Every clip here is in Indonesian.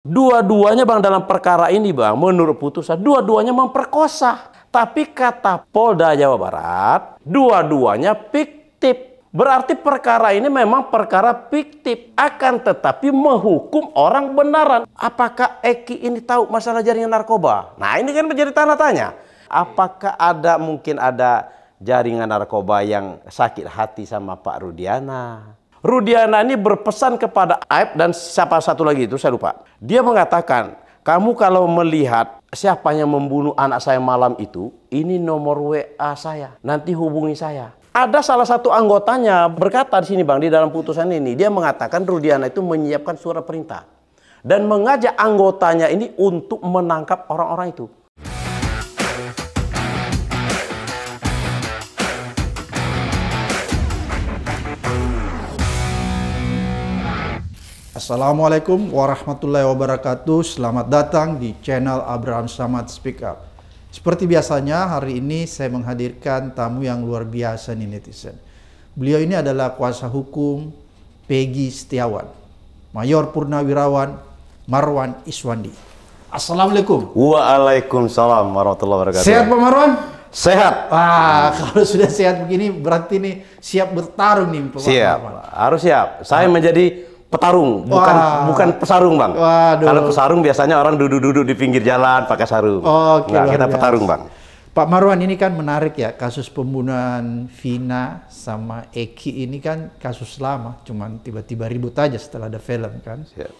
Dua-duanya bang dalam perkara ini bang, menurut putusan, dua-duanya memperkosa. Tapi kata Polda Jawa Barat, dua-duanya fiktif. Berarti perkara ini memang perkara fiktif. Akan tetapi menghukum orang benaran. Apakah Eki ini tahu masalah jaringan narkoba? Nah ini kan menjadi tanda tanya. Apakah ada mungkin ada jaringan narkoba yang sakit hati sama Pak Rudiana? Rudiana ini berpesan kepada Aib dan siapa satu lagi itu saya lupa. Dia mengatakan, kamu kalau melihat siapa yang membunuh anak saya malam itu, ini nomor WA saya. Nanti hubungi saya. Ada salah satu anggotanya berkata di sini Bang, di dalam putusan ini, dia mengatakan Rudiana itu menyiapkan surat perintah. Dan mengajak anggotanya ini untuk menangkap orang-orang itu. Assalamualaikum warahmatullahi wabarakatuh. Selamat datang di channel Abraham Samad Speak Up. Seperti biasanya, hari ini saya menghadirkan tamu yang luar biasa nih netizen. Beliau ini adalah kuasa hukum Peggy Setiawan, Mayor Purnawirawan Marwan Iswandi. Assalamualaikum. Waalaikumsalam warahmatullahi wabarakatuh. Sehat Pak Marwan? Sehat. Wah, kalau sudah sehat begini berarti nih siap bertarung nih Pak Siap. Harus siap. Saya menjadi petarung, bukan Wah. bukan pesarung, Bang. Waduh. Kalau pesarung biasanya orang duduk-duduk di pinggir jalan pakai sarung. Oh, okay, nah, kita petarung, Bang. Pak Marwan ini kan menarik ya kasus pembunuhan Vina sama Eki ini kan kasus lama, cuman tiba-tiba ribut aja setelah ada film kan. Yeah.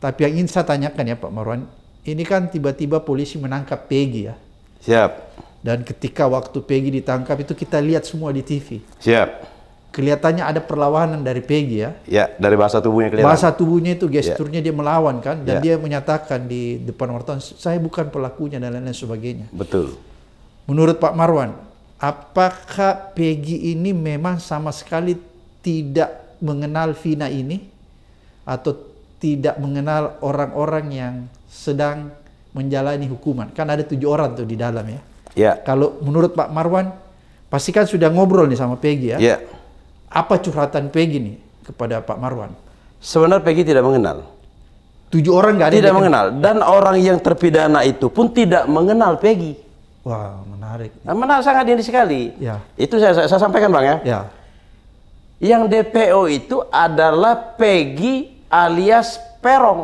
Tapi yang ingin saya tanyakan ya Pak Marwan, ini kan tiba-tiba polisi menangkap Peggy ya. Siap. Dan ketika waktu Peggy ditangkap itu kita lihat semua di TV. Siap kelihatannya ada perlawanan dari Peggy ya. Ya, dari bahasa tubuhnya kelihatan. Bahasa tubuhnya itu ya. gesturnya ya. dia melawan kan dan ya. dia menyatakan di depan wartawan saya bukan pelakunya dan lain-lain sebagainya. Betul. Menurut Pak Marwan, apakah Peggy ini memang sama sekali tidak mengenal Vina ini atau tidak mengenal orang-orang yang sedang menjalani hukuman? Kan ada tujuh orang tuh di dalam ya. Ya. Kalau menurut Pak Marwan, pasti kan sudah ngobrol nih sama Peggy ya. Iya. Apa curhatan Peggy nih kepada Pak Marwan? Sebenarnya Peggy tidak mengenal. Tujuh orang nggak ada tidak mengenal dan orang yang terpidana itu pun tidak mengenal Peggy. Wah menarik. Nah, menarik sangat ini sekali. Ya. Itu saya, saya, saya sampaikan bang ya. ya. Yang DPO itu adalah Peggy alias Perong.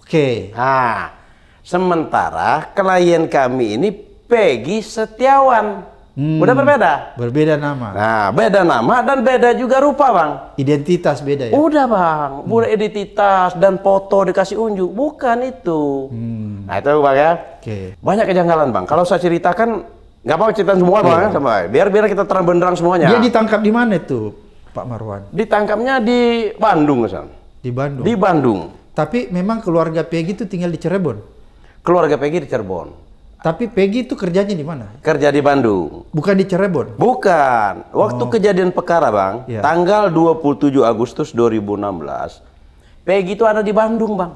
Oke. Okay. Nah, sementara klien kami ini Peggy Setiawan. Hmm. Udah berbeda? Berbeda nama. Nah, beda nama dan beda juga rupa, Bang. Identitas beda ya? Udah, Bang. Hmm. Udah identitas dan foto dikasih unjuk. Bukan itu. Hmm. Nah, itu Bang ya. Okay. Banyak kejanggalan, Bang. Kalau saya ceritakan, nggak apa cerita semua, Bang. Yeah. Iya. Sama. Biar, biar kita terang benderang semuanya. Dia ditangkap di mana itu, Pak Marwan? Ditangkapnya di Bandung, San. Di Bandung? Di Bandung. Tapi memang keluarga Peggy itu tinggal di Cirebon? Keluarga Peggy di Cirebon. Tapi Peggy itu kerjanya di mana? Kerja di Bandung. Bukan di Cirebon. Bukan. Waktu oh. kejadian perkara, Bang, yeah. tanggal 27 Agustus 2016, Peggy itu ada di Bandung, Bang.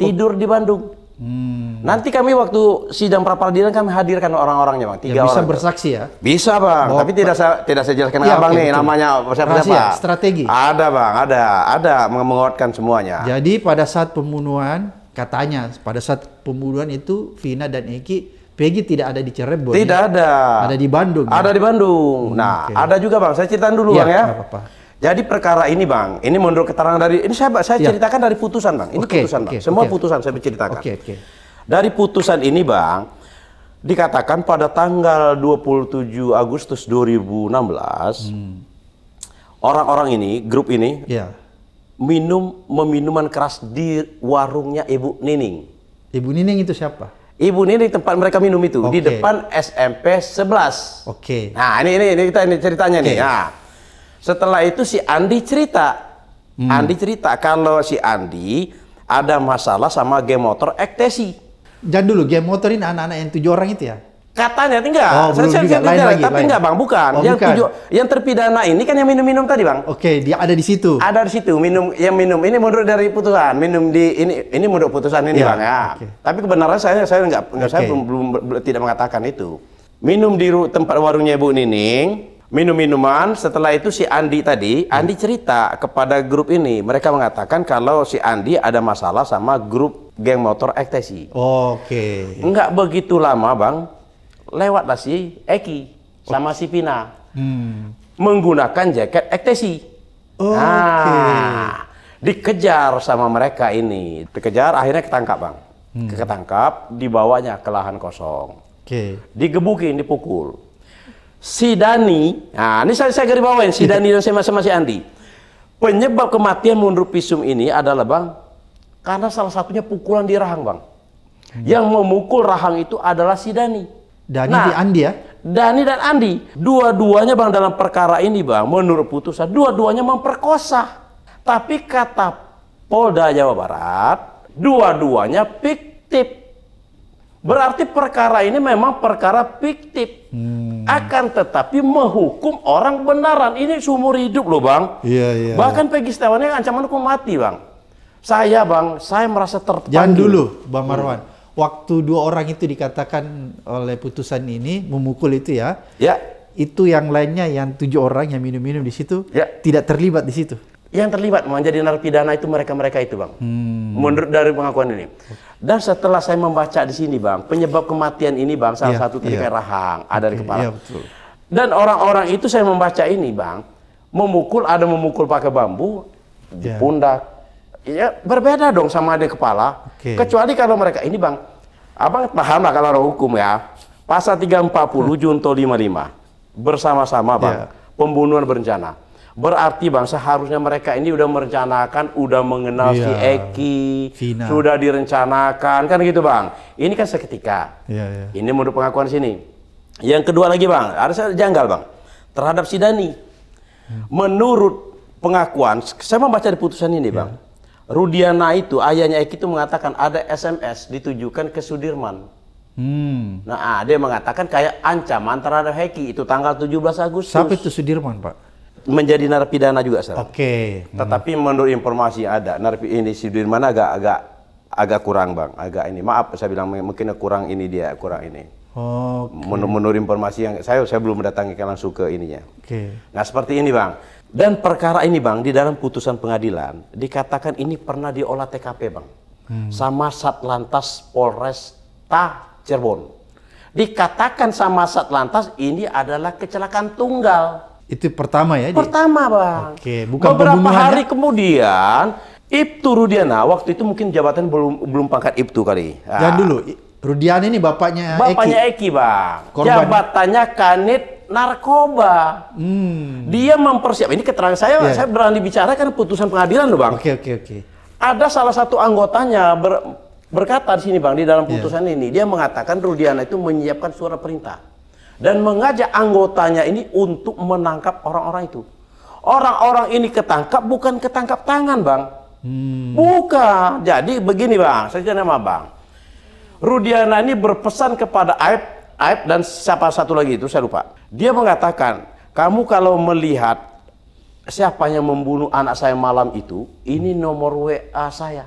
Tidur oh. di Bandung. Hmm. Nanti kami waktu sidang pra peradilan kami hadirkan orang-orangnya, Bang. Tiga ya, bisa orang. bersaksi ya? Bisa, Bang. Oh. Tapi tidak saya tidak saya jelaskan ya, Abang okay, nih betul. namanya siapa-siapa. strategi. Ada, Bang. Ada, ada menguatkan semuanya. Jadi pada saat pembunuhan katanya pada saat pembunuhan itu Vina dan Eki Peggy tidak ada di Cirebon. Ya? Tidak ya? ada. Ada di Bandung. Ya? Ada ya? di Bandung. Hmm, nah, okay. ada juga Bang. Saya ceritain dulu ya, Bang ya. Apa -apa. Jadi perkara ini Bang, ini menurut keterangan dari ini saya saya ya. ceritakan dari putusan Bang. Ini okay, putusan Bang. Semua okay. putusan saya ceritakan. Okay, okay. Dari putusan ini Bang, dikatakan pada tanggal 27 Agustus 2016 orang hmm. orang-orang ini, grup ini ya. minum meminuman keras di warungnya Ibu Nining. Ibu Nining itu siapa? Ibu Nining tempat mereka minum itu okay. di depan SMP 11. Oke. Okay. Nah, ini ini ini kita ini ceritanya okay. nih. Nah, setelah itu si Andi cerita. Hmm. Andi cerita kalau si Andi ada masalah sama game motor Ektesi. Jangan dulu, game motor ini anak-anak yang tujuh orang itu ya? Katanya tinggal, Oh, saya, saya, saya tinggal lagi, tapi lain. enggak Bang, bukan. Oh, yang bukan. tujuh yang terpidana ini kan yang minum-minum tadi, Bang. Oke, okay, dia ada di situ. Ada di situ, minum yang minum ini menurut dari putusan, minum di ini ini menurut putusan ini, yeah. Bang ya. Okay. Tapi kebenaran saya saya enggak okay. saya belum, belum, belum tidak mengatakan itu. Minum di tempat warungnya Bu Nining, minum-minuman, setelah itu si Andi tadi, hmm. Andi cerita kepada grup ini, mereka mengatakan kalau si Andi ada masalah sama grup geng motor ekstasi. Oke. Okay. Enggak begitu lama, Bang lewatlah si Eki oh. sama si Pina hmm. menggunakan jaket ektesi. Oh, nah, okay. dikejar sama mereka ini, dikejar akhirnya ketangkap bang, hmm. ketangkap dibawanya ke lahan kosong, okay. digebukin, dipukul. Si Dani, nah ini saya, saya garis bawain, si iya. Dani dan saya sama si Andi. Penyebab kematian menurut visum ini adalah bang, karena salah satunya pukulan di rahang bang. Hmm. Yang memukul rahang itu adalah si Dani. Dani nah, dan Andi ya? Dani dan Andi. Dua-duanya Bang dalam perkara ini Bang, menurut putusan, dua-duanya memperkosa. Tapi kata Polda Jawa Barat, dua-duanya fiktif. Berarti perkara ini memang perkara fiktif. Hmm. Akan tetapi menghukum orang benaran. Ini seumur hidup loh Bang. Iya, yeah, iya. Yeah, Bahkan Peggy Setiawan ancaman hukum mati Bang. Saya Bang, saya merasa terpanggil. Jangan gitu. dulu Bang Marwan. Hmm waktu dua orang itu dikatakan oleh putusan ini memukul itu ya. Ya. Itu yang lainnya yang tujuh orang yang minum-minum di situ ya. tidak terlibat di situ. Yang terlibat menjadi narapidana itu mereka-mereka itu, Bang. Hmm. Menurut dari pengakuan ini. Dan setelah saya membaca di sini, Bang, penyebab kematian ini, Bang, salah ya, satu terkait ya. rahang, ada okay, di kepala. Ya, betul. Dan orang-orang itu saya membaca ini, Bang, memukul ada memukul pakai bambu di ya. pundak, ya berbeda dong sama adik kepala. Okay. Kecuali kalau mereka ini bang, abang paham lah kalau hukum ya. Pasal 340 Junto 55 bersama-sama bang yeah. pembunuhan berencana. Berarti bang seharusnya mereka ini udah merencanakan, udah mengenal yeah. si ya. Eki, Fina. sudah direncanakan kan gitu bang. Ini kan seketika. Yeah, yeah. Ini menurut pengakuan sini. Yang kedua lagi bang, ada saya janggal bang terhadap si Dani. Yeah. Hmm. Menurut pengakuan, saya membaca di putusan ini ya. bang. Rudiana itu ayahnya Eki itu mengatakan ada SMS ditujukan ke Sudirman. Hmm. Nah, yang ah, mengatakan kayak ancaman terhadap Heki itu tanggal 17 Agustus. Sampai itu Sudirman, Pak. Menjadi narapidana juga, Sir. Oke. Okay. Hmm. Tetapi menurut informasi ada, narapi ini Sudirman agak agak agak kurang, Bang. Agak ini. Maaf saya bilang mungkin kurang ini dia, kurang ini. Oh. Okay. Menurut informasi yang saya saya belum mendatangi langsung ke ininya. Oke. Okay. Nah, seperti ini, Bang. Dan perkara ini Bang, di dalam putusan pengadilan dikatakan ini pernah diolah TKP Bang. Hmm. Sama Satlantas Polresta Cirebon. Dikatakan sama Satlantas ini adalah kecelakaan tunggal. Itu pertama ya? Pertama Bang. Oke, bukan Beberapa ya? hari kemudian Ibtu Rudiana, waktu itu mungkin jabatan belum belum pangkat Ibtu kali. Nah. Jangan ah. dulu, Rudiana ini bapaknya Bapaknya Eki, Eki Bang. Korban. Jabatannya Kanit narkoba. Hmm. Dia mempersiapkan Ini keterangan saya, yeah. saya berani bicara kan putusan pengadilan loh bang. Oke okay, oke okay, oke. Okay. Ada salah satu anggotanya ber, berkata di sini bang di dalam iya. putusan yeah. ini dia mengatakan Rudiana itu menyiapkan suara perintah dan mengajak anggotanya ini untuk menangkap orang-orang itu. Orang-orang ini ketangkap bukan ketangkap tangan bang. Hmm. Bukan. Jadi begini bang, saya kira nama bang. Rudiana ini berpesan kepada Aib, Aib dan siapa satu lagi itu saya lupa dia mengatakan, kamu kalau melihat siapa yang membunuh anak saya malam itu, ini nomor WA saya.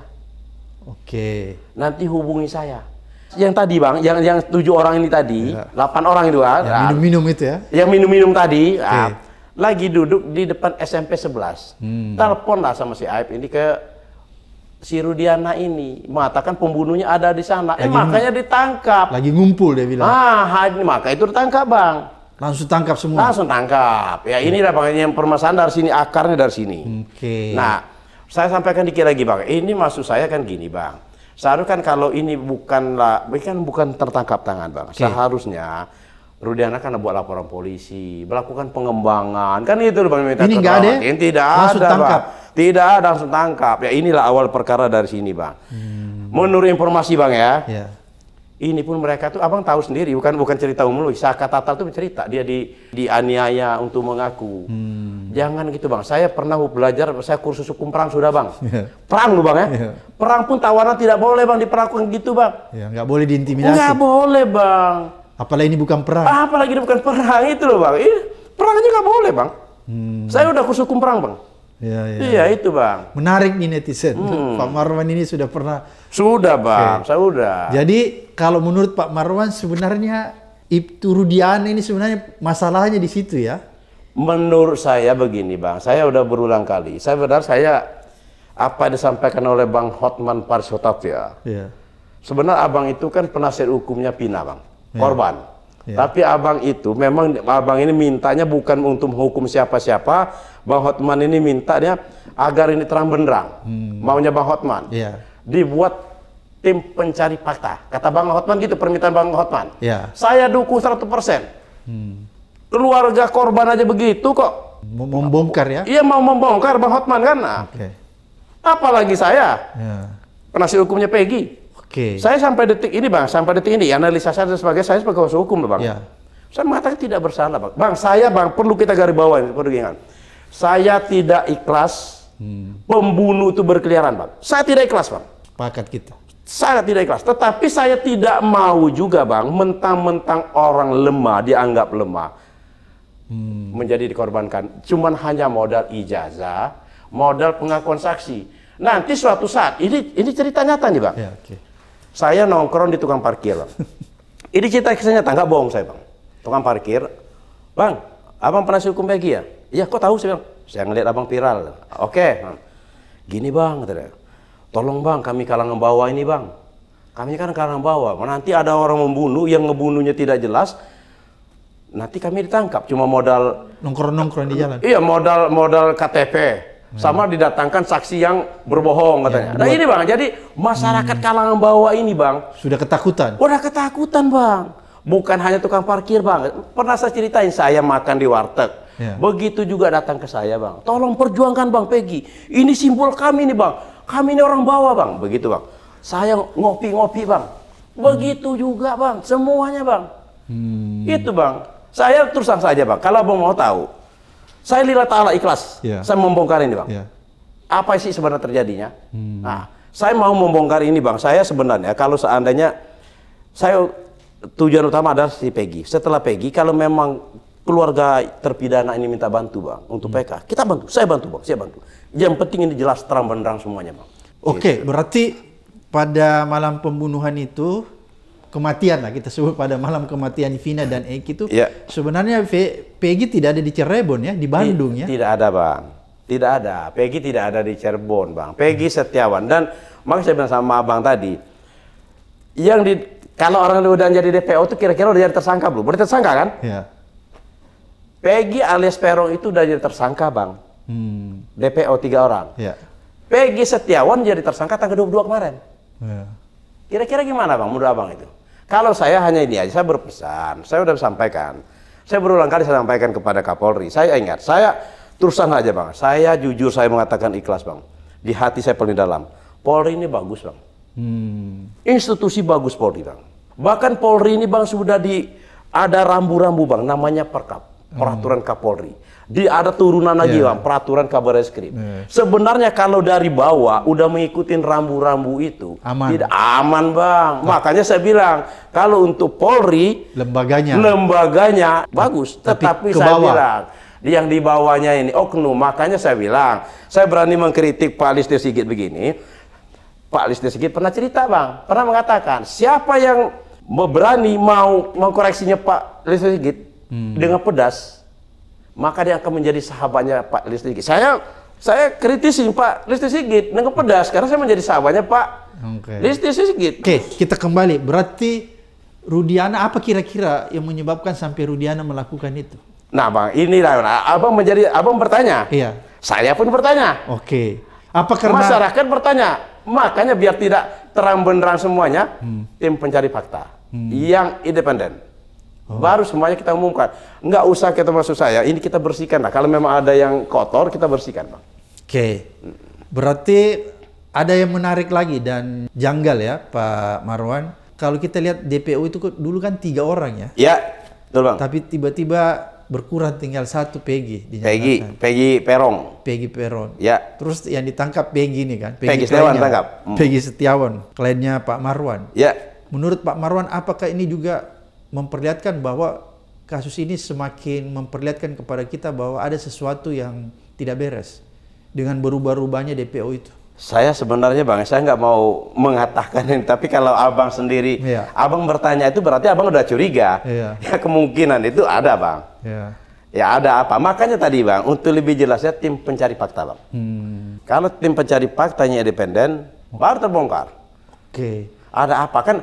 Oke. Nanti hubungi saya. Yang tadi bang, yang yang tujuh orang ini tadi, ya. delapan orang itu kan. Yang minum-minum itu ya? Yang minum-minum tadi. Okay. Ah, lagi duduk di depan SMP 11. Hmm. Teleponlah sama si Aib ini ke si Rudiana ini mengatakan pembunuhnya ada di sana. Eh, lagi eh, makanya ditangkap. Lagi ngumpul dia bilang. Ah, maka itu ditangkap, Bang. Langsung tangkap semua. Langsung tangkap. Ya lah hmm. yang permasalahan dari sini akarnya dari sini. Oke. Okay. Nah, saya sampaikan dikit lagi bang. Ini maksud saya kan gini bang. Seharusnya kan kalau ini bukanlah, ini kan bukan tertangkap tangan bang. Okay. Seharusnya Rudiana kan buat laporan polisi, melakukan pengembangan, kan itu bang minta Ini tidak ada? Ini tidak langsung ada tangkap. Tidak ada langsung tangkap. Ya inilah awal perkara dari sini bang. Hmm. Menurut informasi bang ya. Yeah ini pun mereka tuh abang tahu sendiri bukan bukan cerita umum Saka Tatal tuh cerita dia di dianiaya untuk mengaku hmm. jangan gitu bang saya pernah belajar saya kursus hukum perang sudah bang yeah. perang lu bang ya yeah. perang pun tawaran tidak boleh bang diperlakukan gitu bang ya, nggak boleh diintimidasi nggak boleh bang apalagi ini bukan perang apalagi ini bukan perang itu loh bang ini perangnya nggak boleh bang hmm. saya udah kursus hukum perang bang Ya, ya, iya, iya. Iya, itu Bang. Menarik nih netizen. Hmm. Pak Marwan ini sudah pernah Sudah, Bang. Okay. sudah. Jadi, kalau menurut Pak Marwan sebenarnya Ibtu Rudiana ini sebenarnya masalahnya di situ ya. Menurut saya begini, Bang. Saya udah berulang kali. Saya benar saya apa yang disampaikan oleh Bang Hotman Paris ya. ya. Sebenarnya Abang itu kan penasihat hukumnya Pina, Bang. ya. Korban. Ya. Tapi Abang itu memang Abang ini mintanya bukan untuk hukum siapa-siapa, Bang Hotman ini minta mintanya agar ini terang benderang. Hmm. Maunya Bang Hotman. Yeah. Dibuat tim pencari fakta. Kata Bang Hotman gitu permintaan Bang Hotman. Yeah. Saya dukung 100%. Hmm. Keluarga korban aja begitu kok. Mau membongkar ya? Iya mau membongkar Bang Hotman kan. Nah, okay. Apalagi saya. Yeah. Penasihat hukumnya Peggy. Okay. Saya sampai detik ini Bang, sampai detik ini analisa saya sebagai saya sebagai kuasa hukum Bang. Yeah. Saya mengatakan tidak bersalah Bang. Bang, saya Bang perlu kita garis bawahi perlu ingat saya tidak ikhlas hmm. pembunuh itu berkeliaran, Bang. Saya tidak ikhlas, Bang. Pakat kita. Gitu. Saya tidak ikhlas, tetapi saya tidak mau juga, Bang, mentang-mentang orang lemah dianggap lemah hmm. menjadi dikorbankan. Cuman hanya modal ijazah, modal pengakuan saksi. Nanti suatu saat ini ini cerita nyata nih, Bang. Ya, okay. Saya nongkrong di tukang parkir. Bang. ini cerita nyata, nggak bohong saya, Bang. Tukang parkir, Bang, Abang penasihat hukum Peggy ya? Iya, kok tahu? Saya bilang, saya ngeliat abang viral. Oke. Gini bang, katanya. Tolong bang, kami kalangan bawah ini bang. Kami kan kalangan bawah. Nanti ada orang membunuh, yang ngebunuhnya tidak jelas. Nanti kami ditangkap. Cuma modal... Nongkrong-nongkrong di jalan? Iya, modal modal KTP. Hmm. Sama didatangkan saksi yang berbohong katanya. Ya, nah ini bang, jadi masyarakat hmm. kalangan bawah ini bang. Sudah ketakutan? Sudah ketakutan bang. Bukan hanya tukang parkir bang. Pernah saya ceritain, saya makan di warteg Yeah. Begitu juga datang ke saya, Bang. Tolong perjuangkan Bang Peggy Ini simpul kami nih, Bang. Kami ini orang bawa Bang. Begitu, Bang. Saya ngopi-ngopi, Bang. Begitu hmm. juga, Bang. Semuanya, Bang. Hmm. Itu, Bang. Saya terus saja, Bang. Kalau Bang mau tahu, saya lihat taala ikhlas. Yeah. Saya membongkar ini, Bang. Yeah. Apa sih sebenarnya terjadinya? Hmm. Nah, saya mau membongkar ini, Bang. Saya sebenarnya kalau seandainya saya tujuan utama adalah si Peggy Setelah Peggy kalau memang keluarga terpidana ini minta bantu bang untuk hmm. PK, kita bantu, saya bantu bang, saya bantu. Yang penting ini jelas terang benderang semuanya bang. Oke, gitu. berarti pada malam pembunuhan itu kematian lah kita sebut pada malam kematian Vina dan Eki itu yeah. sebenarnya Peggy tidak ada di Cirebon ya di Bandung ya tidak ada bang tidak ada Peggy tidak ada di Cirebon bang Peggy hmm. Setiawan dan makanya saya bilang sama abang tadi yang di kalau orang udah jadi DPO itu kira-kira udah jadi tersangka belum berarti tersangka kan Yeah. Peggy alias Perong itu udah jadi tersangka, Bang. Hmm. DPO tiga orang. Ya. Peggy Setiawan jadi tersangka tanggal 22 kemarin. kira ya. Kira-kira gimana, Bang? Menurut Abang itu? Kalau saya hanya ini aja, saya berpesan, saya sudah sampaikan. Saya berulang kali saya sampaikan kepada Kapolri. Saya ingat, saya terusan aja bang. Saya jujur saya mengatakan ikhlas bang. Di hati saya paling dalam. Polri ini bagus bang. Hmm. Institusi bagus Polri bang. Bahkan Polri ini bang sudah di ada rambu-rambu bang. Namanya Perkap peraturan Kapolri. Di ada turunan lagi yeah. bang, peraturan kabar eskrim. Yeah. Sebenarnya kalau dari bawah udah mengikuti rambu-rambu itu, aman. tidak aman bang. Nah. Makanya saya bilang kalau untuk Polri lembaganya, lembaganya nah. bagus. Tapi Tetapi saya bilang yang di bawahnya ini oknum. Makanya saya bilang saya berani mengkritik Pak Listio Sigit begini. Pak Listio Sigit pernah cerita bang, pernah mengatakan siapa yang berani mau mengkoreksinya Pak Listio Sigit hmm. dengan pedas, maka dia akan menjadi sahabatnya Pak Listrik. Sigit. Saya saya kritisi Pak Listi Sigit dengan pedas karena saya menjadi sahabatnya Pak okay. Listi Sigit. Oke, okay, kita kembali. Berarti Rudiana apa kira-kira yang menyebabkan sampai Rudiana melakukan itu? Nah, Bang, ini inilah Abang menjadi Abang bertanya. Iya. Saya pun bertanya. Oke. Okay. Apa karena masyarakat bertanya? Makanya biar tidak terang benderang semuanya, hmm. tim pencari fakta hmm. yang independen Oh. Baru semuanya kita umumkan. Enggak usah kita masuk saya, ini kita bersihkan lah. Kalau memang ada yang kotor, kita bersihkan, Bang. Oke. Berarti ada yang menarik lagi dan janggal ya, Pak Marwan. Kalau kita lihat DPO itu dulu kan tiga orang ya. Iya, betul Bang. Tapi tiba-tiba berkurang tinggal satu Peggy di Peggy, Peggy Perong. Peggy Perong. Ya. Terus yang ditangkap Peggy ini kan. Peggy, Peggy Setiawan tangkap. Hmm. Peggy Setiawan, kliennya Pak Marwan. Ya. Menurut Pak Marwan, apakah ini juga memperlihatkan bahwa kasus ini semakin memperlihatkan kepada kita bahwa ada sesuatu yang tidak beres dengan berubah-ubahnya DPO itu. Saya sebenarnya bang, saya nggak mau mengatakan ini, tapi kalau abang sendiri, ya. abang bertanya itu berarti abang udah curiga. Ya, ya kemungkinan itu ada bang. Ya. ya ada apa? Makanya tadi bang, untuk lebih jelasnya tim pencari fakta bang. Hmm. Kalau tim pencari faktanya independen, oh. baru terbongkar. Oke. Okay. Ada apa kan?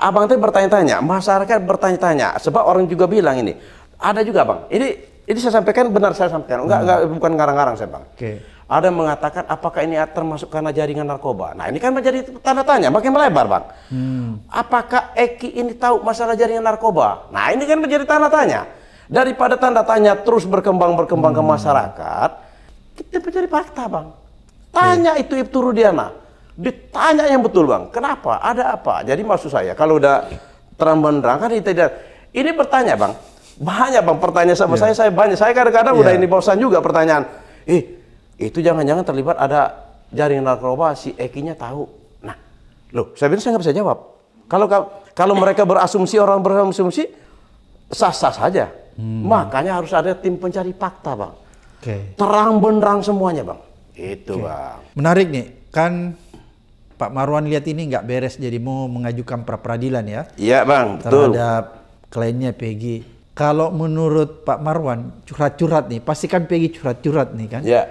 Abang tadi bertanya-tanya, masyarakat bertanya-tanya. Sebab orang juga bilang ini, ada juga bang. Ini ini saya sampaikan benar saya sampaikan, enggak, hmm. enggak bukan ngarang-ngarang saya bang. Okay. Ada yang mengatakan apakah ini termasuk karena jaringan narkoba? Nah ini kan menjadi tanda tanya, makin melebar bang. Hmm. Apakah Eki ini tahu masalah jaringan narkoba? Nah ini kan menjadi tanda tanya. Daripada tanda tanya terus berkembang berkembang hmm. ke masyarakat, kita mencari fakta bang. Tanya okay. itu Ibtu Rudiana Ditanya yang betul bang, kenapa? Ada apa? Jadi maksud saya kalau udah terang benderang kan tidak. Ini bertanya bang, banyak bang pertanyaan sama yeah. saya, saya banyak. Saya kadang-kadang yeah. udah iya. ini bosan juga pertanyaan. Eh itu jangan-jangan terlibat ada jaring narkoba si Ekinya tahu. Nah, loh saya bilang saya nggak bisa jawab. Kalau kalau mereka berasumsi orang berasumsi sah-sah saja. Hmm. Makanya harus ada tim pencari fakta bang. Okay. Terang benderang semuanya bang. Itu okay. bang. Menarik nih kan Pak Marwan lihat ini nggak beres jadi mau mengajukan pra peradilan ya. Iya bang, terhadap betul. kliennya Peggy. Kalau menurut Pak Marwan curhat-curhat nih, pasti kan Peggy curhat-curhat nih kan? Iya.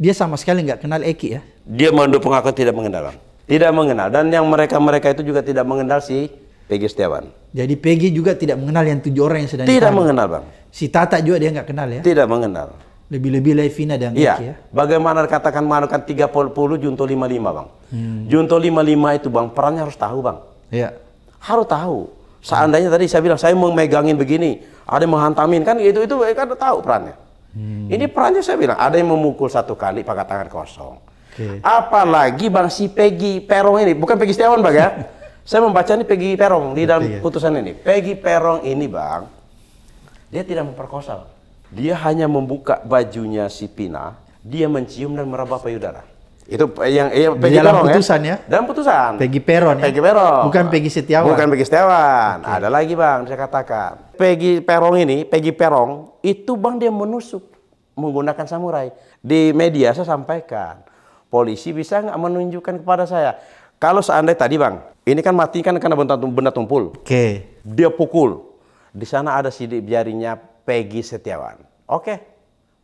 Dia sama sekali nggak kenal Eki ya? Dia mandu pengakuan tidak mengenal bang. Tidak mengenal dan yang mereka-mereka itu juga tidak mengenal si Peggy Setiawan. Jadi Peggy juga tidak mengenal yang tujuh orang yang sedang Tidak ditahan. mengenal bang. Si Tata juga dia nggak kenal ya? Tidak mengenal. Lebih-lebih Levina dan Iya. Ya? Bagaimana katakan melakukan 30 junto lima Bang. Hmm. Junto lima itu, Bang, perannya harus tahu, Bang. Iya. Harus tahu. Seandainya hmm. tadi saya bilang saya memegangin begini, ada yang menghantamin kan gitu, itu itu kan tahu perannya. Hmm. Ini perannya saya bilang ada yang memukul satu kali pakai tangan kosong. Okay. Apalagi Bang si Peggy Perong ini, bukan Peggy Setiawan Bang ya. saya membaca ini Peggy Perong di dalam ya. putusan ini. Peggy Perong ini Bang, dia tidak memperkosa. Dia hanya membuka bajunya si Pina, dia mencium dan meraba payudara. Itu yang eh, Peggy dalam Peron, ya? putusan ya? ya? Dalam putusan. Peggy Peron ya? Peggy Peron. Bukan Peggy Setiawan. Bukan Peggy Setiawan. Okay. Ada lagi bang, saya katakan. Peggy Peron ini, Peggy Peron, itu bang dia menusuk menggunakan samurai. Di media saya sampaikan, polisi bisa nggak menunjukkan kepada saya. Kalau seandainya tadi bang, ini kan mati kan karena benda, benda tumpul. Oke. Okay. Dia pukul. Di sana ada sidik jarinya Peggy Setiawan. Oke,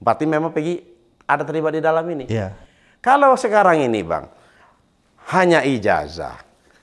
berarti memang Peggy ada terlibat di dalam ini. Yeah. Kalau sekarang ini Bang, hanya ijazah,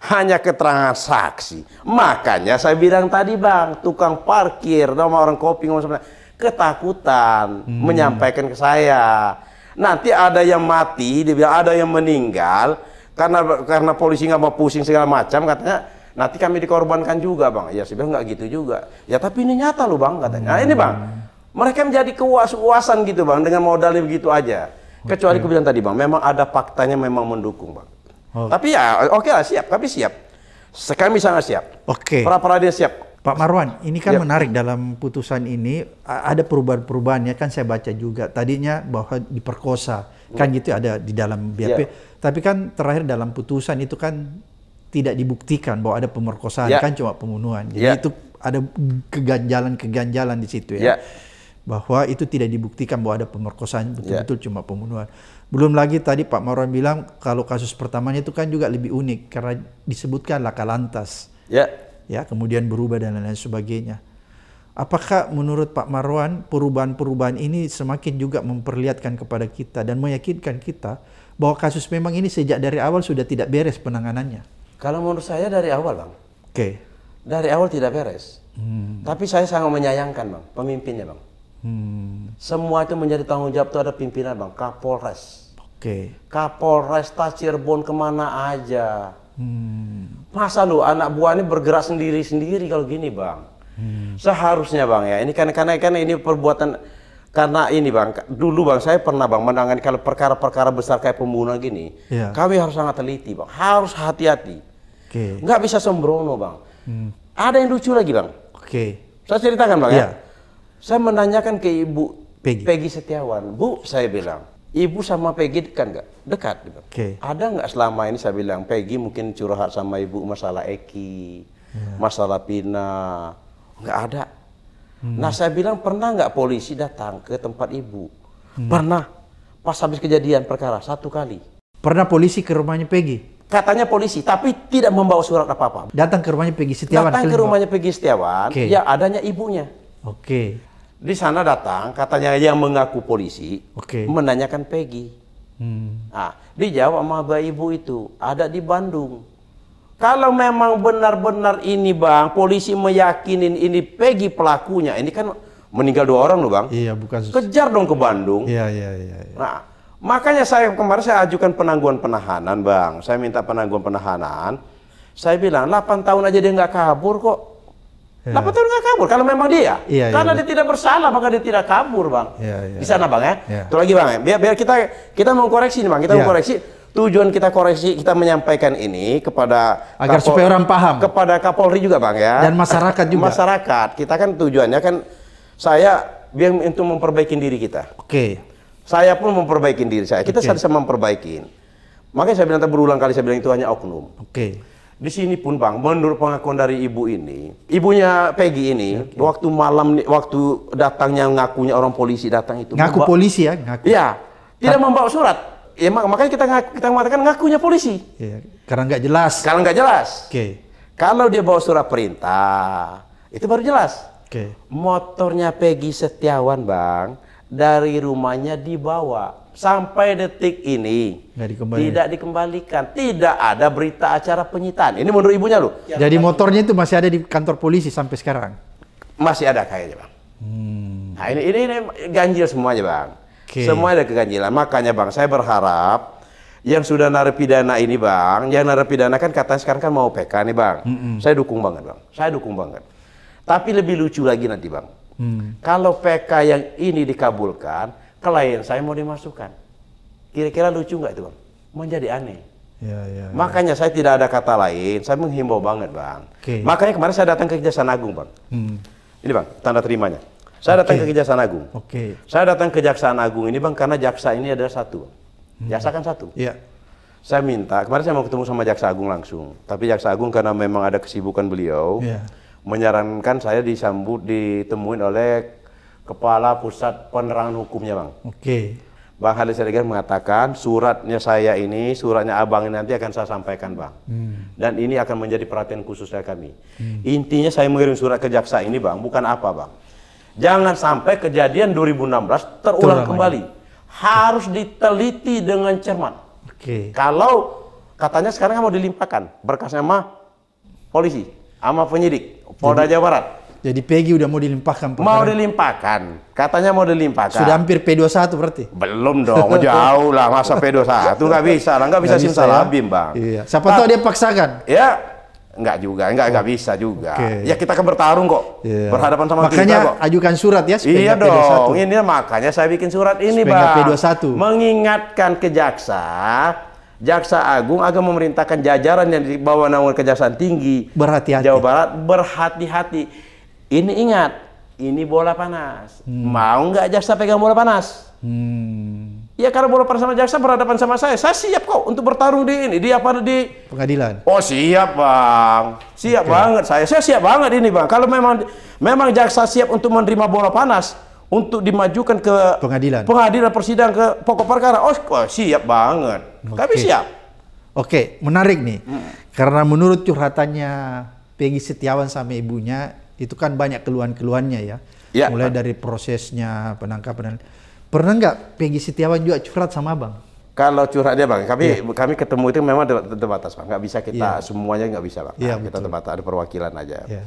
hanya keterangan saksi. Makanya saya bilang tadi Bang, tukang parkir, nama orang kopi, ngomong sebenarnya, ketakutan hmm. menyampaikan ke saya. Nanti ada yang mati, dia bilang ada yang meninggal, karena karena polisi nggak mau pusing segala macam katanya nanti kami dikorbankan juga bang ya sebenarnya nggak gitu juga ya tapi ini nyata loh bang katanya nah ini bang hmm. mereka menjadi kewas-kewasan gitu bang dengan modalnya begitu aja kecuali okay. kebijakan tadi bang memang ada faktanya memang mendukung bang okay. tapi ya oke okay lah siap kami siap kami sangat siap oke okay. para dia siap Pak Marwan, ini kan ya. menarik dalam putusan ini ada perubahan perubahan ya kan saya baca juga tadinya bahwa diperkosa kan hmm. gitu ya, ada di dalam BAP, ya. tapi kan terakhir dalam putusan itu kan tidak dibuktikan bahwa ada pemerkosaan yeah. kan cuma pembunuhan. Jadi yeah. itu ada keganjalan-keganjalan di situ ya. Yeah. Bahwa itu tidak dibuktikan bahwa ada pemerkosaan betul-betul yeah. cuma pembunuhan. Belum lagi tadi Pak Marwan bilang kalau kasus pertamanya itu kan juga lebih unik karena disebutkan laka lantas. Ya. Yeah. Ya, kemudian berubah dan lain-lain sebagainya. Apakah menurut Pak Marwan perubahan-perubahan ini semakin juga memperlihatkan kepada kita dan meyakinkan kita bahwa kasus memang ini sejak dari awal sudah tidak beres penanganannya? Kalau menurut saya dari awal, Bang. Oke. Okay. Dari awal tidak beres. Hmm. Tapi saya sangat menyayangkan, Bang, pemimpinnya, Bang. Hmm. Semua itu menjadi tanggung jawab itu ada pimpinan, Bang, Kapolres. Oke. Okay. Kapolres Cirebon kemana aja. Hmm. Masa lu anak buah ini bergerak sendiri-sendiri kalau gini, Bang. Hmm. Seharusnya, Bang, ya. Ini karena karena, karena ini perbuatan karena ini bang, dulu bang saya pernah bang menangani kalau perkara-perkara besar kayak pembunuhan gini, yeah. kami harus sangat teliti bang, harus hati-hati, okay. nggak bisa sembrono bang. Hmm. Ada yang lucu lagi bang. Oke. Okay. Saya ceritakan bang yeah. ya. Iya. Saya menanyakan ke ibu Peggy. Peggy Setiawan, bu saya bilang, ibu sama Peggy dekat nggak? Dekat. Bang. Okay. Ada nggak selama ini saya bilang Peggy mungkin curhat sama ibu masalah Eki, yeah. masalah Pina, nggak ada Hmm. Nah saya bilang pernah nggak polisi datang ke tempat ibu? Hmm. Pernah. Pas habis kejadian perkara satu kali. Pernah polisi ke rumahnya Peggy? Katanya polisi, tapi tidak membawa surat apa-apa. Datang ke rumahnya Peggy Setiawan? Datang ke rumahnya Peggy Setiawan, okay. ya adanya ibunya. Oke. Okay. Di sana datang, katanya yang mengaku polisi, okay. menanyakan Peggy. Hmm. Nah, dijawab sama ibu itu, ada di Bandung. Kalau memang benar-benar ini bang, polisi meyakinin ini Peggy pelakunya, ini kan meninggal dua orang loh bang. Iya bukan. Kejar dong ke Bandung. Iya iya iya. iya. Nah makanya saya kemarin saya ajukan penangguhan penahanan bang. Saya minta penangguhan penahanan. Saya bilang 8 tahun aja dia nggak kabur kok. Ya. 8 tahun nggak kabur kalau memang dia. Iya, iya. Karena iya. dia tidak bersalah maka dia tidak kabur bang. Iya, iya. Di sana bang ya. Itu iya. lagi bang ya. Biar, biar kita kita mau koreksi nih bang. Kita mau iya. koreksi Tujuan kita koreksi, kita menyampaikan ini kepada agar Kapol, supaya orang paham. Kepada Kapolri juga, Bang ya. Dan masyarakat juga. Masyarakat. Kita kan tujuannya kan saya biar untuk memperbaiki diri kita. Oke. Okay. Saya pun memperbaiki diri saya. Kita okay. sama memperbaiki. Makanya saya bilang berulang kali saya bilang itu hanya oknum. Oke. Okay. Di sini pun Bang, menurut pengakuan dari ibu ini, ibunya Peggy ini ya. waktu malam waktu datangnya ngakunya orang polisi datang itu. Ngaku membawa, polisi ya, ngaku. Iya. Tidak membawa surat ya mak makanya kita ngaku, kita mengatakan ngakunya polisi. Ya, karena nggak jelas. Karena nggak jelas. Oke. Okay. Kalau dia bawa surat perintah, itu baru jelas. Oke. Okay. Motornya Peggy Setiawan, Bang, dari rumahnya dibawa sampai detik ini nggak dikembalikan. tidak dikembalikan, tidak ada berita acara penyitaan. Ini menurut ibunya loh. Ya, Jadi motornya itu masih ada di kantor polisi sampai sekarang. Masih ada kayaknya, Bang. Hmm. Nah, ini, ini ini ganjil semuanya, Bang. Okay. Semua ada keganjilan. Makanya Bang, saya berharap yang sudah narapidana ini Bang, yang narapidana kan katanya sekarang kan mau PK nih Bang. Mm -mm. Saya dukung banget Bang. Saya dukung banget. Tapi lebih lucu lagi nanti Bang. Mm. Kalau PK yang ini dikabulkan, klien saya mau dimasukkan. Kira-kira lucu nggak itu Bang? Menjadi aneh. Ya, ya, ya, Makanya saya tidak ada kata lain, saya menghimbau banget bang. Okay. Makanya kemarin saya datang ke Kejaksaan Agung bang. Hmm. Ini bang, tanda terimanya. Saya okay. datang ke Kejaksaan Agung. Oke. Okay. Saya datang ke Kejaksaan Agung ini Bang karena jaksa ini adalah satu. Hmm. Jaksa kan satu. Iya. Yeah. Saya minta, kemarin saya mau ketemu sama Jaksa Agung langsung. Tapi Jaksa Agung karena memang ada kesibukan beliau, yeah. menyarankan saya disambut, ditemuin oleh Kepala Pusat Penerangan Hukumnya Bang. Oke. Okay. Bang Halis Siregar mengatakan suratnya saya ini, suratnya abang ini nanti akan saya sampaikan bang. Hmm. Dan ini akan menjadi perhatian khusus saya kami. Hmm. Intinya saya mengirim surat ke jaksa ini bang, bukan apa bang. Jangan sampai kejadian 2016 terulang, terulang kembali. Harus diteliti dengan cermat. Oke. Kalau katanya sekarang mau dilimpahkan berkasnya mah polisi sama penyidik Polda Jawa Barat. Jadi Pegi udah mau dilimpahkan. Perkara. Mau dilimpahkan. Katanya mau dilimpahkan. Sudah hampir P21 berarti? Belum dong, jauh lah masa P21. Nggak bisa lah, nggak bisa simsalabim ya? bang. Iya. Siapa tahu nah, dia paksakan. Ya, Enggak juga, enggak enggak oh, bisa juga. Okay. Ya kita akan bertarung kok. Yeah. Berhadapan sama makanya, kita kok. Makanya ajukan surat ya Iya dong. P21. Ini makanya saya bikin surat ini, Pak. P21. Mengingatkan ke jaksa Jaksa Agung agar memerintahkan jajaran yang di bawah naungan Kejaksaan Tinggi berhati-hati. Jawa Barat berhati-hati. Ini ingat, ini bola panas. Hmm. Mau nggak jaksa pegang bola panas? Hmm. Ya karena bola sama jaksa berhadapan sama saya, saya siap kok untuk bertarung di ini, di apa di pengadilan. Oh siap bang, siap okay. banget saya, saya siap banget ini bang. Kalau memang memang jaksa siap untuk menerima bola panas untuk dimajukan ke pengadilan, pengadilan persidangan ke pokok perkara, oh, oh siap banget, okay. kami siap. Oke, okay. menarik nih, hmm. karena menurut curhatannya Peggy Setiawan sama ibunya itu kan banyak keluhan-keluhannya ya, ya mulai dari prosesnya penangkapan Pernah nggak Peggy Setiawan juga curhat sama abang? Kalau curhat dia bang, kami yeah. kami ketemu itu memang terbatas bang, nggak bisa kita yeah. semuanya nggak bisa bang, yeah, iya, kita terbatas ada perwakilan aja. Yeah.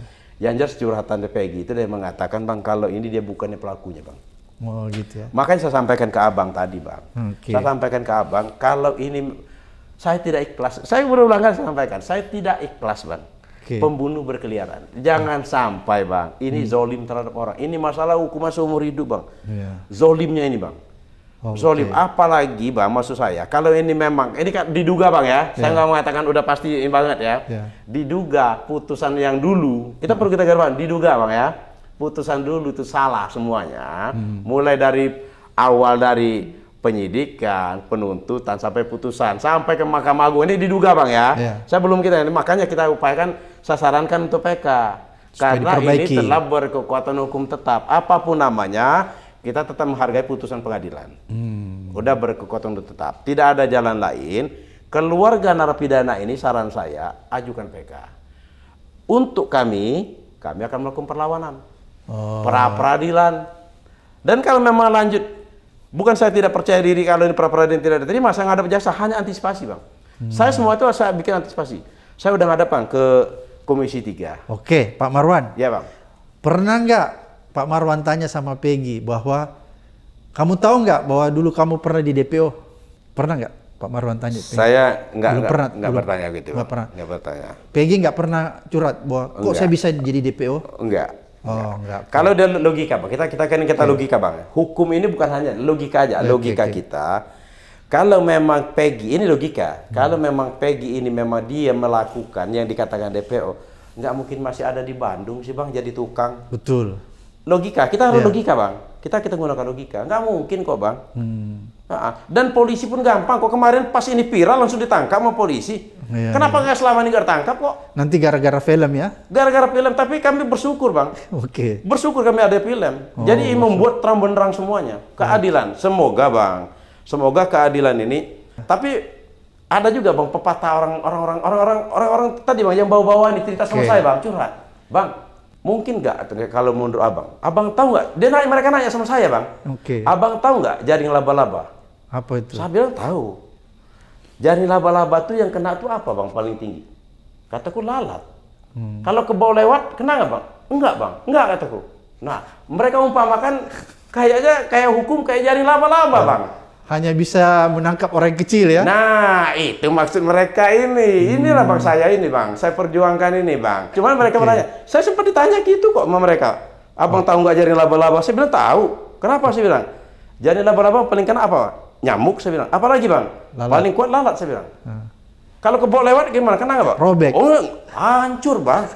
Yang jelas curhatan Peggy itu dia mengatakan bang kalau ini dia bukannya pelakunya bang. Oh gitu ya. Makanya saya sampaikan ke abang tadi bang. Okay. Saya sampaikan ke abang kalau ini saya tidak ikhlas. Saya berulang kali sampaikan, saya tidak ikhlas bang okay. pembunuh berkeliaran. Jangan hmm. sampai bang, ini hmm. zolim terhadap orang. Ini masalah hukuman seumur hidup bang. Yeah. Zolimnya ini bang. Oh, okay. zolim. Apalagi bang, maksud saya kalau ini memang ini kan diduga bang ya. Yeah. Saya iya. nggak mengatakan udah pasti ini banget ya. Yeah. Diduga putusan yang dulu kita hmm. perlu kita garis Diduga bang ya, putusan dulu itu salah semuanya. Hmm. Mulai dari awal dari penyidikan, penuntutan sampai putusan sampai ke Mahkamah Agung ini diduga bang ya. Yeah. Saya belum kita ini makanya kita upayakan saya sarankan untuk PK Supaya karena ini telah berkekuatan hukum tetap apapun namanya kita tetap menghargai putusan pengadilan. Hmm. Udah berkekuatan hukum tetap, tidak ada jalan lain. Keluarga narapidana ini saran saya ajukan PK. Untuk kami, kami akan melakukan perlawanan, oh. pra peradilan. Dan kalau memang lanjut Bukan saya tidak percaya diri kalau ini pra-peradilan tidak masa saya ada jasa hanya antisipasi, Bang. Hmm. Saya semua itu saya bikin antisipasi. Saya udah Bang ke Komisi 3. Oke, Pak Marwan. Ya, Bang. Pernah nggak Pak Marwan tanya sama Peggy bahwa kamu tahu nggak bahwa dulu kamu pernah di DPO? Pernah nggak Pak Marwan tanya? Peggy? Saya nggak belum pernah, nggak bertanya gitu. Nggak pernah. Nggak bertanya. Peggy nggak pernah curhat bahwa kok enggak. saya bisa jadi DPO? Nggak. Oh, iya. enggak. Kalau dia logika, Bang. Kita kita kan kita iya. logika, Bang. Ya. Hukum ini bukan hanya logika aja, logika kita. Kalau memang Peggy ini logika, hmm. kalau memang Peggy ini memang dia melakukan yang dikatakan DPO, nggak mungkin masih ada di Bandung sih, Bang, jadi tukang. Betul. Logika, kita harus yeah. logika, Bang. Kita kita gunakan logika. Nggak mungkin kok, Bang. Hmm. Nah, dan polisi pun gampang kok kemarin pas ini viral langsung ditangkap sama polisi Iya, Kenapa iya. nggak iya. selama ini nggak tertangkap kok? Nanti gara-gara film ya? Gara-gara film, tapi kami bersyukur bang. Oke. Okay. Bersyukur kami ada film. Oh, Jadi ini membuat terang benderang semuanya, keadilan. Hmm. Semoga bang, semoga keadilan ini. Tapi ada juga bang pepatah orang orang orang orang orang orang, orang tadi bang yang bawa-bawa ini cerita okay. sama saya bang curhat, bang mungkin nggak kalau mundur abang, abang tahu nggak? Dia nanya mereka nanya sama saya bang. Oke. Okay. Abang tahu nggak jaring laba-laba? Apa itu? Saya bilang tahu. Jari laba-laba tuh yang kena tuh apa bang paling tinggi? Kataku lalat. Hmm. Kalau ke bawah lewat, kena nggak bang? Enggak bang, enggak kataku. Nah, mereka umpamakan kayaknya kayak hukum kayak jari laba-laba hmm. bang. Hanya bisa menangkap orang kecil ya? Nah, itu maksud mereka ini. Inilah hmm. bang saya ini bang, saya perjuangkan ini bang. Cuman mereka okay. saya sempat ditanya gitu kok sama mereka. Abang oh. tahu nggak jari laba-laba? Saya bilang tahu. Kenapa sih bilang? Jari laba-laba paling kena apa? nyamuk saya bilang apalagi bang lalat. paling kuat lalat saya bilang hmm. kalau kebo lewat gimana kena nggak pak robek oh hancur bang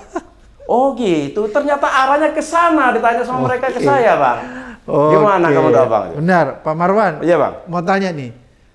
oh gitu ternyata arahnya ke sana ditanya sama okay. Oh, mereka ke iya. saya bang okay. gimana kamu tahu bang benar pak Marwan iya bang mau tanya nih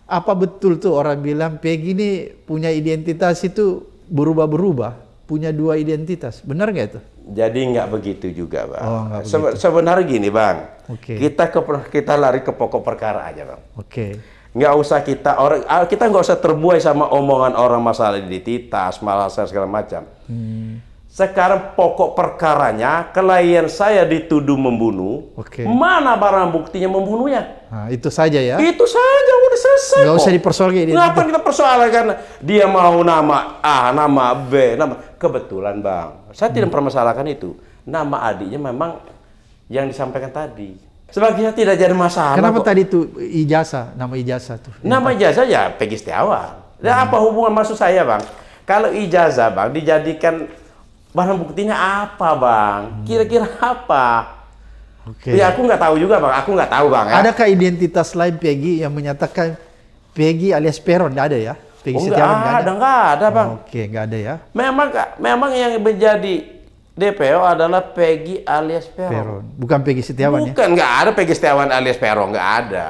apa betul tuh orang bilang Peggy ini punya identitas itu berubah-berubah punya dua identitas benar nggak itu jadi nggak begitu juga, bang. Oh, Se begitu. Sebenarnya gini, bang. Okay. Kita ke kita lari ke pokok perkara aja, bang. Oke. Okay. Nggak usah kita orang ah, kita nggak usah terbuai sama omongan orang masalah identitas, masalah segala macam. Hmm. Sekarang pokok perkaranya klien saya dituduh membunuh. Okay. Mana barang buktinya membunuhnya? Nah, itu saja ya. Itu saja udah selesai. Nggak usah dipersoalkan. Kenapa kita persoalkan? dia mau nama A, nama B, nama kebetulan bang saya tidak hmm. permasalahkan itu. Nama adiknya memang yang disampaikan tadi. Sebagian tidak jadi masalah. Kenapa kok. tadi itu ijazah, nama ijazah tuh? Nama ijazah ya Peggy Setiawan. Dan hmm. apa hubungan maksud saya, Bang? Kalau ijazah, Bang, dijadikan barang buktinya apa, Bang? Hmm. Kira-kira apa? Okay. Ya aku nggak tahu juga, Bang. Aku nggak tahu, Bang. Ya. Adakah identitas lain Peggy yang menyatakan Peggy alias Peron? Nggak ada ya? Pasti oh, setiawan enggak, enggak ada. Enggak ada, Bang. Oh, oke, okay, ada ya. Memang memang yang menjadi DPO adalah Peggy alias Peron. Peron. Bukan Peggy Setiawan Bukan, ya? Bukan, nggak ada Peggy Setiawan alias Peron, nggak ada.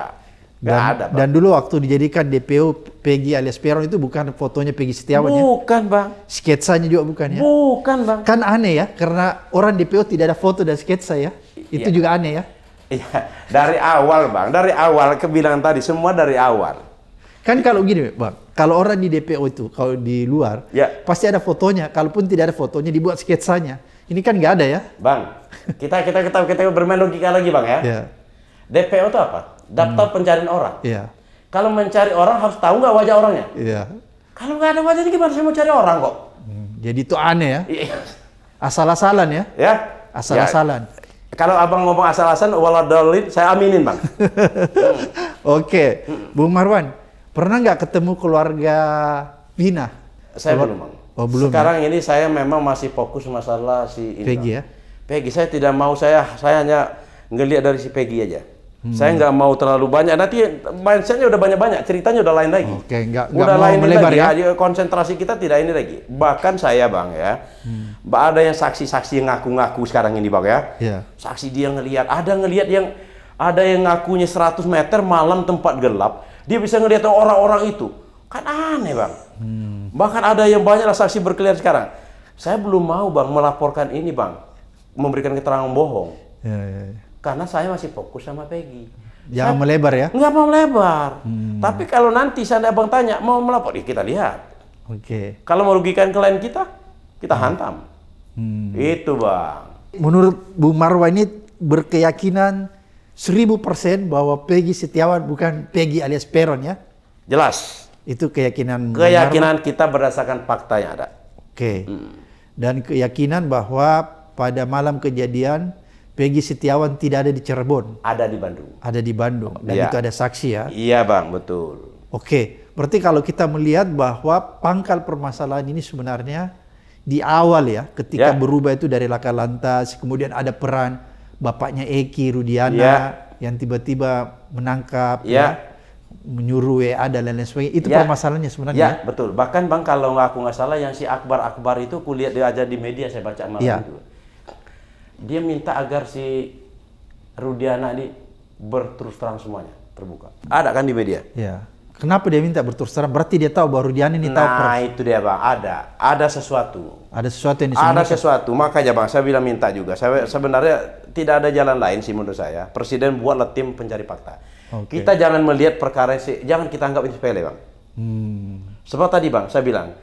Dan, ada, dan dulu waktu dijadikan DPO Peggy alias Peron itu bukan fotonya Peggy Setiawan bukan, ya? Bukan bang. Sketsanya juga bukan ya? Bukan bang. Kan aneh ya, karena orang DPO tidak ada foto dan sketsa ya? Itu ya. juga aneh ya? Iya, dari awal bang, dari awal kebilang tadi, semua dari awal. Kan kalau gini bang, kalau orang di DPO itu, kalau di luar, ya. pasti ada fotonya. Kalaupun tidak ada fotonya, dibuat sketsanya. Ini kan nggak ada ya, Bang. Kita kita kita kita bermain logika lagi, Bang ya. ya. DPO itu apa? Daftar hmm. pencarian orang. Iya. Kalau mencari orang harus tahu nggak wajah orangnya. Iya. Kalau nggak ada wajahnya gimana saya mau cari orang kok? Hmm. Jadi itu aneh ya. Iya. Asal-asalan ya. Ya. Asal-asalan. Ya. Kalau abang ngomong asal-asalan, dolin, saya aminin bang. Oke, okay. Hmm. Bu Marwan, Pernah nggak ketemu keluarga Vina? Saya Keluar... belum. Oh, belum. Ya? Sekarang ya? ini saya memang masih fokus masalah si Indra. Peggy ya? Peggy saya tidak mau saya saya hanya ngelihat dari si Peggy aja. Hmm. Saya nggak mau terlalu banyak. Nanti mindsetnya udah banyak-banyak, ceritanya udah lain lagi. Oke, nggak udah lain mau melebar lagi. ya. Konsentrasi kita tidak ini lagi. Bahkan saya bang ya, hmm. ada yang saksi-saksi yang ngaku-ngaku sekarang ini bang ya. Yeah. Saksi dia ngelihat, ada ngelihat yang ada yang ngakunya 100 meter malam tempat gelap dia bisa ngelihat orang-orang itu. Kan aneh, Bang. Hmm. Bahkan ada yang banyak saksi berkeliaran sekarang. Saya belum mau, Bang, melaporkan ini, Bang. Memberikan keterangan bohong. yeah, yeah, yeah. Karena saya masih fokus sama Peggy. Jangan saya, melebar ya? Nggak mau melebar. Hmm. Tapi kalau nanti saya abang tanya, mau melapor? Ya kita lihat. Oke. Okay. Kalau merugikan klien kita, kita hmm. hantam. Hmm. Itu, Bang. Menurut Bu Marwa ini berkeyakinan 1000 persen bahwa Peggy Setiawan bukan Peggy alias Peron ya? Jelas. Itu keyakinan. Keyakinan benar. kita berdasarkan fakta yang ada. Oke. Okay. Hmm. Dan keyakinan bahwa pada malam kejadian Peggy Setiawan tidak ada di Cirebon. Ada di Bandung. Ada di Bandung. Dan ya. itu ada saksi ya? Iya bang, betul. Oke. Okay. Berarti kalau kita melihat bahwa pangkal permasalahan ini sebenarnya di awal ya, ketika ya. berubah itu dari laka lantas, kemudian ada peran bapaknya Eki Rudiana yeah. yang tiba-tiba menangkap yeah. ya menyuruh WA dan lain-lain sebagainya. Itu yeah. permasalahannya sebenarnya. Ya, ya, betul. Bahkan Bang kalau aku nggak salah yang si Akbar Akbar itu kulihat dia aja di media saya baca malam yeah. itu. Dia minta agar si Rudiana ini berterus terang semuanya, terbuka. Ada kan di media? Ya. Kenapa dia minta berterus terang? Berarti dia tahu bahwa Rudiana ini nah, tahu. Nah, itu dia, Bang. Ada, ada sesuatu. Ada sesuatu yang disembunyikan. Ada sesuatu. Makanya, Bang, saya bilang minta juga. Saya sebenarnya tidak ada jalan lain sih menurut saya. Presiden buatlah tim pencari fakta. Okay. Kita jangan melihat perkara sih, jangan kita anggap ini sepele, Bang. Hmm. Sebab tadi, Bang, saya bilang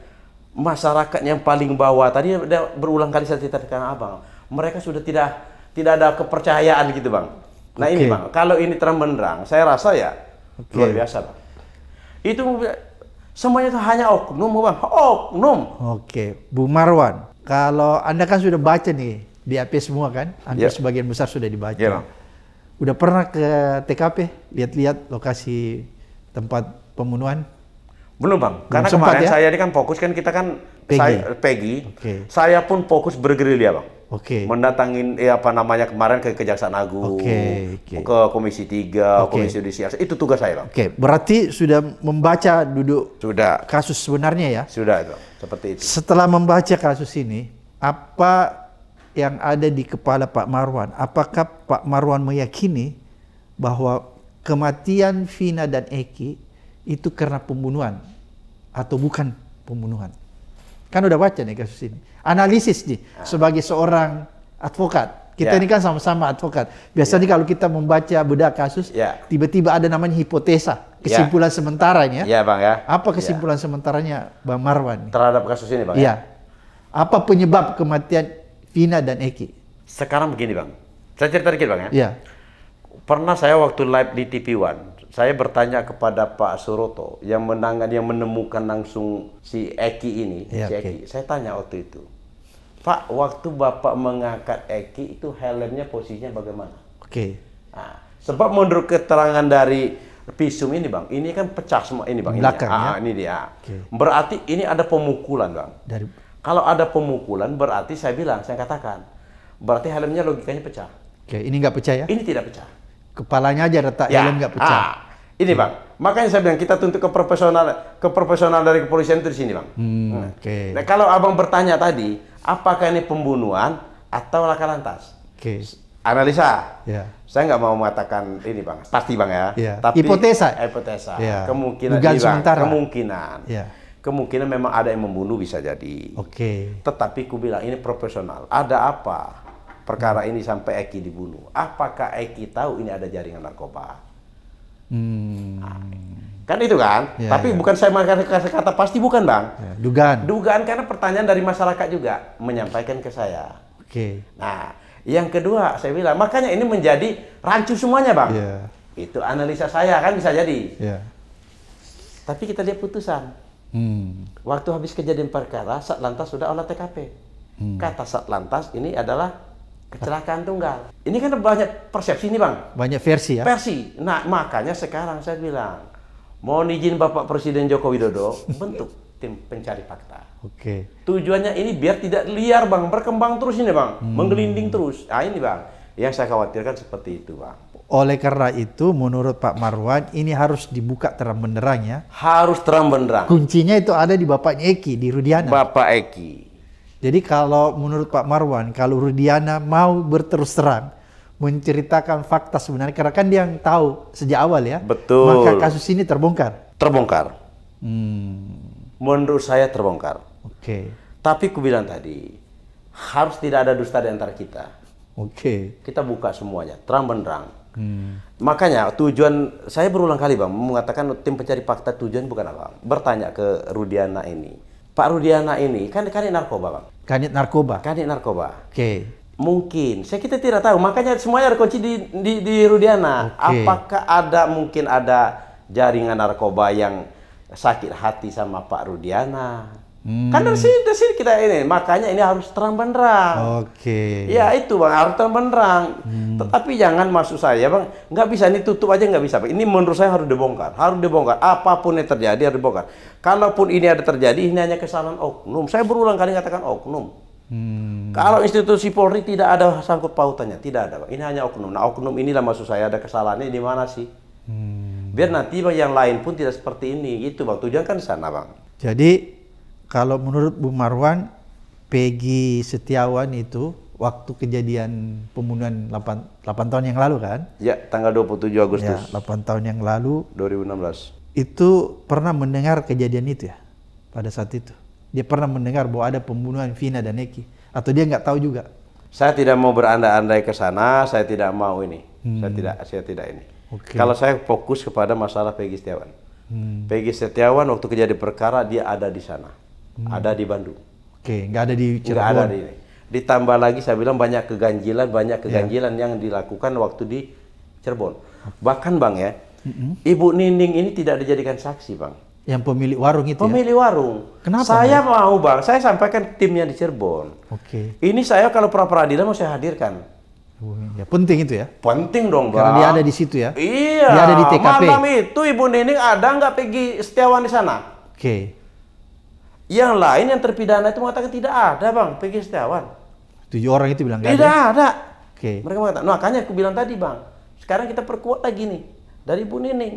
masyarakat yang paling bawah tadi berulang kali saya ceritakan Abang, ah, mereka sudah tidak tidak ada kepercayaan gitu, Bang. Nah, okay. ini, Bang, kalau ini terang benderang, saya rasa ya okay. luar biasa, Bang. Itu semuanya itu hanya oknum, Bang. Oknum. Oke, okay. Bu Marwan, kalau Anda kan sudah baca nih di AP semua kan, hampir yeah. sebagian besar sudah dibaca. Yeah. Udah pernah ke TKP lihat-lihat lokasi tempat pembunuhan? Belum bang, Belum karena sempat, kemarin ya? saya ini kan fokus kan kita kan Peggy. Saya, Peggy, okay. saya pun fokus bergerilya bang. Oke. Okay. Mendatangin eh, apa namanya kemarin ke Kejaksaan Agung, okay, okay. ke Komisi 3, okay. Komisi Yudisial. Itu tugas saya, Bang. Oke, okay. berarti sudah membaca duduk Sudah. kasus sebenarnya ya? Sudah itu. Seperti itu. Setelah membaca kasus ini, apa yang ada di kepala Pak Marwan. Apakah Pak Marwan meyakini bahwa kematian Vina dan Eki itu karena pembunuhan atau bukan pembunuhan? Kan udah baca nih kasus ini. Analisis nih sebagai seorang advokat. Kita yeah. ini kan sama-sama advokat. Biasanya yeah. kalau kita membaca bedah kasus, tiba ya. tiba-tiba ada namanya hipotesa, ya. kesimpulan yeah. sementaranya. Iya, yeah, Bang ya. Apa ya. kesimpulan yeah. sementaranya Bang Marwan? Terhadap kasus ini, Bang. Iya. Yeah. Apa penyebab kematian Vina dan Eki. Sekarang begini bang, saya cerita dikit bang ya. Iya. Pernah saya waktu live di TV One, saya bertanya kepada Pak Suroto yang menangani yang menemukan langsung si Eki ini, ya, si Eki. Saya tanya waktu itu, Pak, waktu Bapak mengangkat Eki itu helmnya posisinya bagaimana? Oke. Okay. Nah, sebab menurut keterangan dari visum ini bang, ini kan pecah semua ini bang. Belakang ini, ah, ya? Ah, ini dia. Okay. Berarti ini ada pemukulan bang. Dari kalau ada pemukulan berarti saya bilang, saya katakan, berarti helmnya logikanya pecah. Oke, ini nggak pecah ya? Ini tidak pecah. Kepalanya aja retak ya. helm nggak pecah. Ah, ini hmm. bang, makanya saya bilang kita tuntut ke profesional, ke profesional dari kepolisian itu di sini bang. Hmm, hmm. Oke. Okay. Nah, kalau abang bertanya tadi, apakah ini pembunuhan atau laka lantas? Oke. Okay. Analisa. Ya. Saya nggak mau mengatakan ini bang, pasti bang ya. ya. Tapi hipotesa. Hipotesa. Ya. Kemungkinan. Dugaan sementara. Kemungkinan. Ya kemungkinan memang ada yang membunuh bisa jadi. Oke. Okay. Tetapi ku bilang ini profesional. Ada apa perkara ini sampai Eki dibunuh? Apakah Eki tahu ini ada jaringan narkoba? Hmm. Nah, kan itu kan? Ya, Tapi ya. bukan saya mengatakan kata pasti bukan bang. Ya, dugaan. Dugaan karena pertanyaan dari masyarakat juga menyampaikan ke saya. Oke. Okay. Nah, yang kedua saya bilang makanya ini menjadi rancu semuanya bang. Yeah. Itu analisa saya kan bisa jadi. Yeah. Tapi kita lihat putusan Hmm. Waktu habis kejadian perkara, Satlantas sudah olah TKP. Hmm. Kata Satlantas ini adalah kecelakaan tunggal. Ini kan banyak persepsi nih Bang. Banyak versi ya? Versi. Nah, makanya sekarang saya bilang, mau izin Bapak Presiden Joko Widodo, bentuk tim pencari fakta. Oke. Okay. Tujuannya ini biar tidak liar Bang, berkembang terus ini Bang, hmm. menggelinding terus. Nah ini Bang, yang saya khawatirkan seperti itu Bang. Oleh karena itu menurut Pak Marwan ini harus dibuka terang benderang ya. Harus terang benderang. Kuncinya itu ada di Bapaknya Eki di Rudiana. Bapak Eki. Jadi kalau menurut Pak Marwan kalau Rudiana mau berterus terang menceritakan fakta sebenarnya karena kan dia yang tahu sejak awal ya. Betul. Maka kasus ini terbongkar. Terbongkar. Hmm. Menurut saya terbongkar. Oke. Okay. Tapi ku bilang tadi harus tidak ada dusta di antara kita. Oke. Okay. Kita buka semuanya terang benderang. Hmm. Makanya tujuan saya berulang kali bang mengatakan tim pencari fakta tujuan bukan apa. Bertanya ke Rudiana ini. Pak Rudiana ini kan kanit narkoba bang. Kanit narkoba. Kanit narkoba. Oke. Okay. Mungkin saya kita tidak tahu. Makanya semuanya terkunci di, di di Rudiana. Okay. Apakah ada mungkin ada jaringan narkoba yang sakit hati sama Pak Rudiana? Hmm. Kan dari sini, dari sini kita ini, makanya ini harus terang benderang. Oke. Okay. Ya itu bang, harus terang benderang. Hmm. Tetapi jangan maksud saya bang, nggak bisa ini tutup aja nggak bisa. Bang. Ini menurut saya harus dibongkar, harus dibongkar. Apapun yang terjadi harus dibongkar. Kalaupun ini ada terjadi, ini hanya kesalahan oknum. Saya berulang kali katakan oknum. Hmm. Kalau institusi Polri tidak ada sangkut pautannya, tidak ada. Bang. Ini hanya oknum. Nah oknum inilah maksud saya ada kesalahannya di mana sih? Hmm. Biar nanti bang yang lain pun tidak seperti ini, gitu bang. Tujuan kan di sana bang. Jadi kalau menurut Bu Marwan, Peggy Setiawan itu waktu kejadian pembunuhan 8, 8 tahun yang lalu kan? Ya, tanggal 27 Agustus. Ya, 8 tahun yang lalu. 2016. Itu pernah mendengar kejadian itu ya? Pada saat itu. Dia pernah mendengar bahwa ada pembunuhan Vina dan Eki. Atau dia nggak tahu juga? Saya tidak mau berandai-andai ke sana, saya tidak mau ini. Hmm. Saya tidak saya tidak ini. Okay. Kalau saya fokus kepada masalah Peggy Setiawan. Hmm. Peggy Setiawan waktu kejadian perkara dia ada di sana hmm. ada di Bandung. Oke, okay, nggak ada di Cirebon. Nggak ada di ini. Ditambah lagi saya bilang banyak keganjilan, banyak ya. keganjilan yeah. yang dilakukan waktu di Cirebon. Bahkan bang ya, mm-hmm. Ibu Nining ini tidak dijadikan saksi bang. Yang pemilik warung itu. Ya? Pemilik ya? warung. Kenapa? Saya bang? mau bang, saya sampaikan timnya di Cirebon. Oke. Okay. Ini saya kalau pra peradilan mau saya hadirkan. Oh, ya, penting itu ya. Penting dong, Bang. Karena dia ada di situ ya. Iya. Dia ada di TKP. Malam itu Ibu Nining ada nggak pergi Setiawan di sana? Oke. Okay. Yang lain yang terpidana itu mengatakan tidak ada bang, pegi Setiawan. Tujuh orang itu bilang tidak ada. ada. Oke. Okay. Mereka mengatakan, nah, makanya aku bilang tadi bang, sekarang kita perkuat lagi nih dari Bu Nining.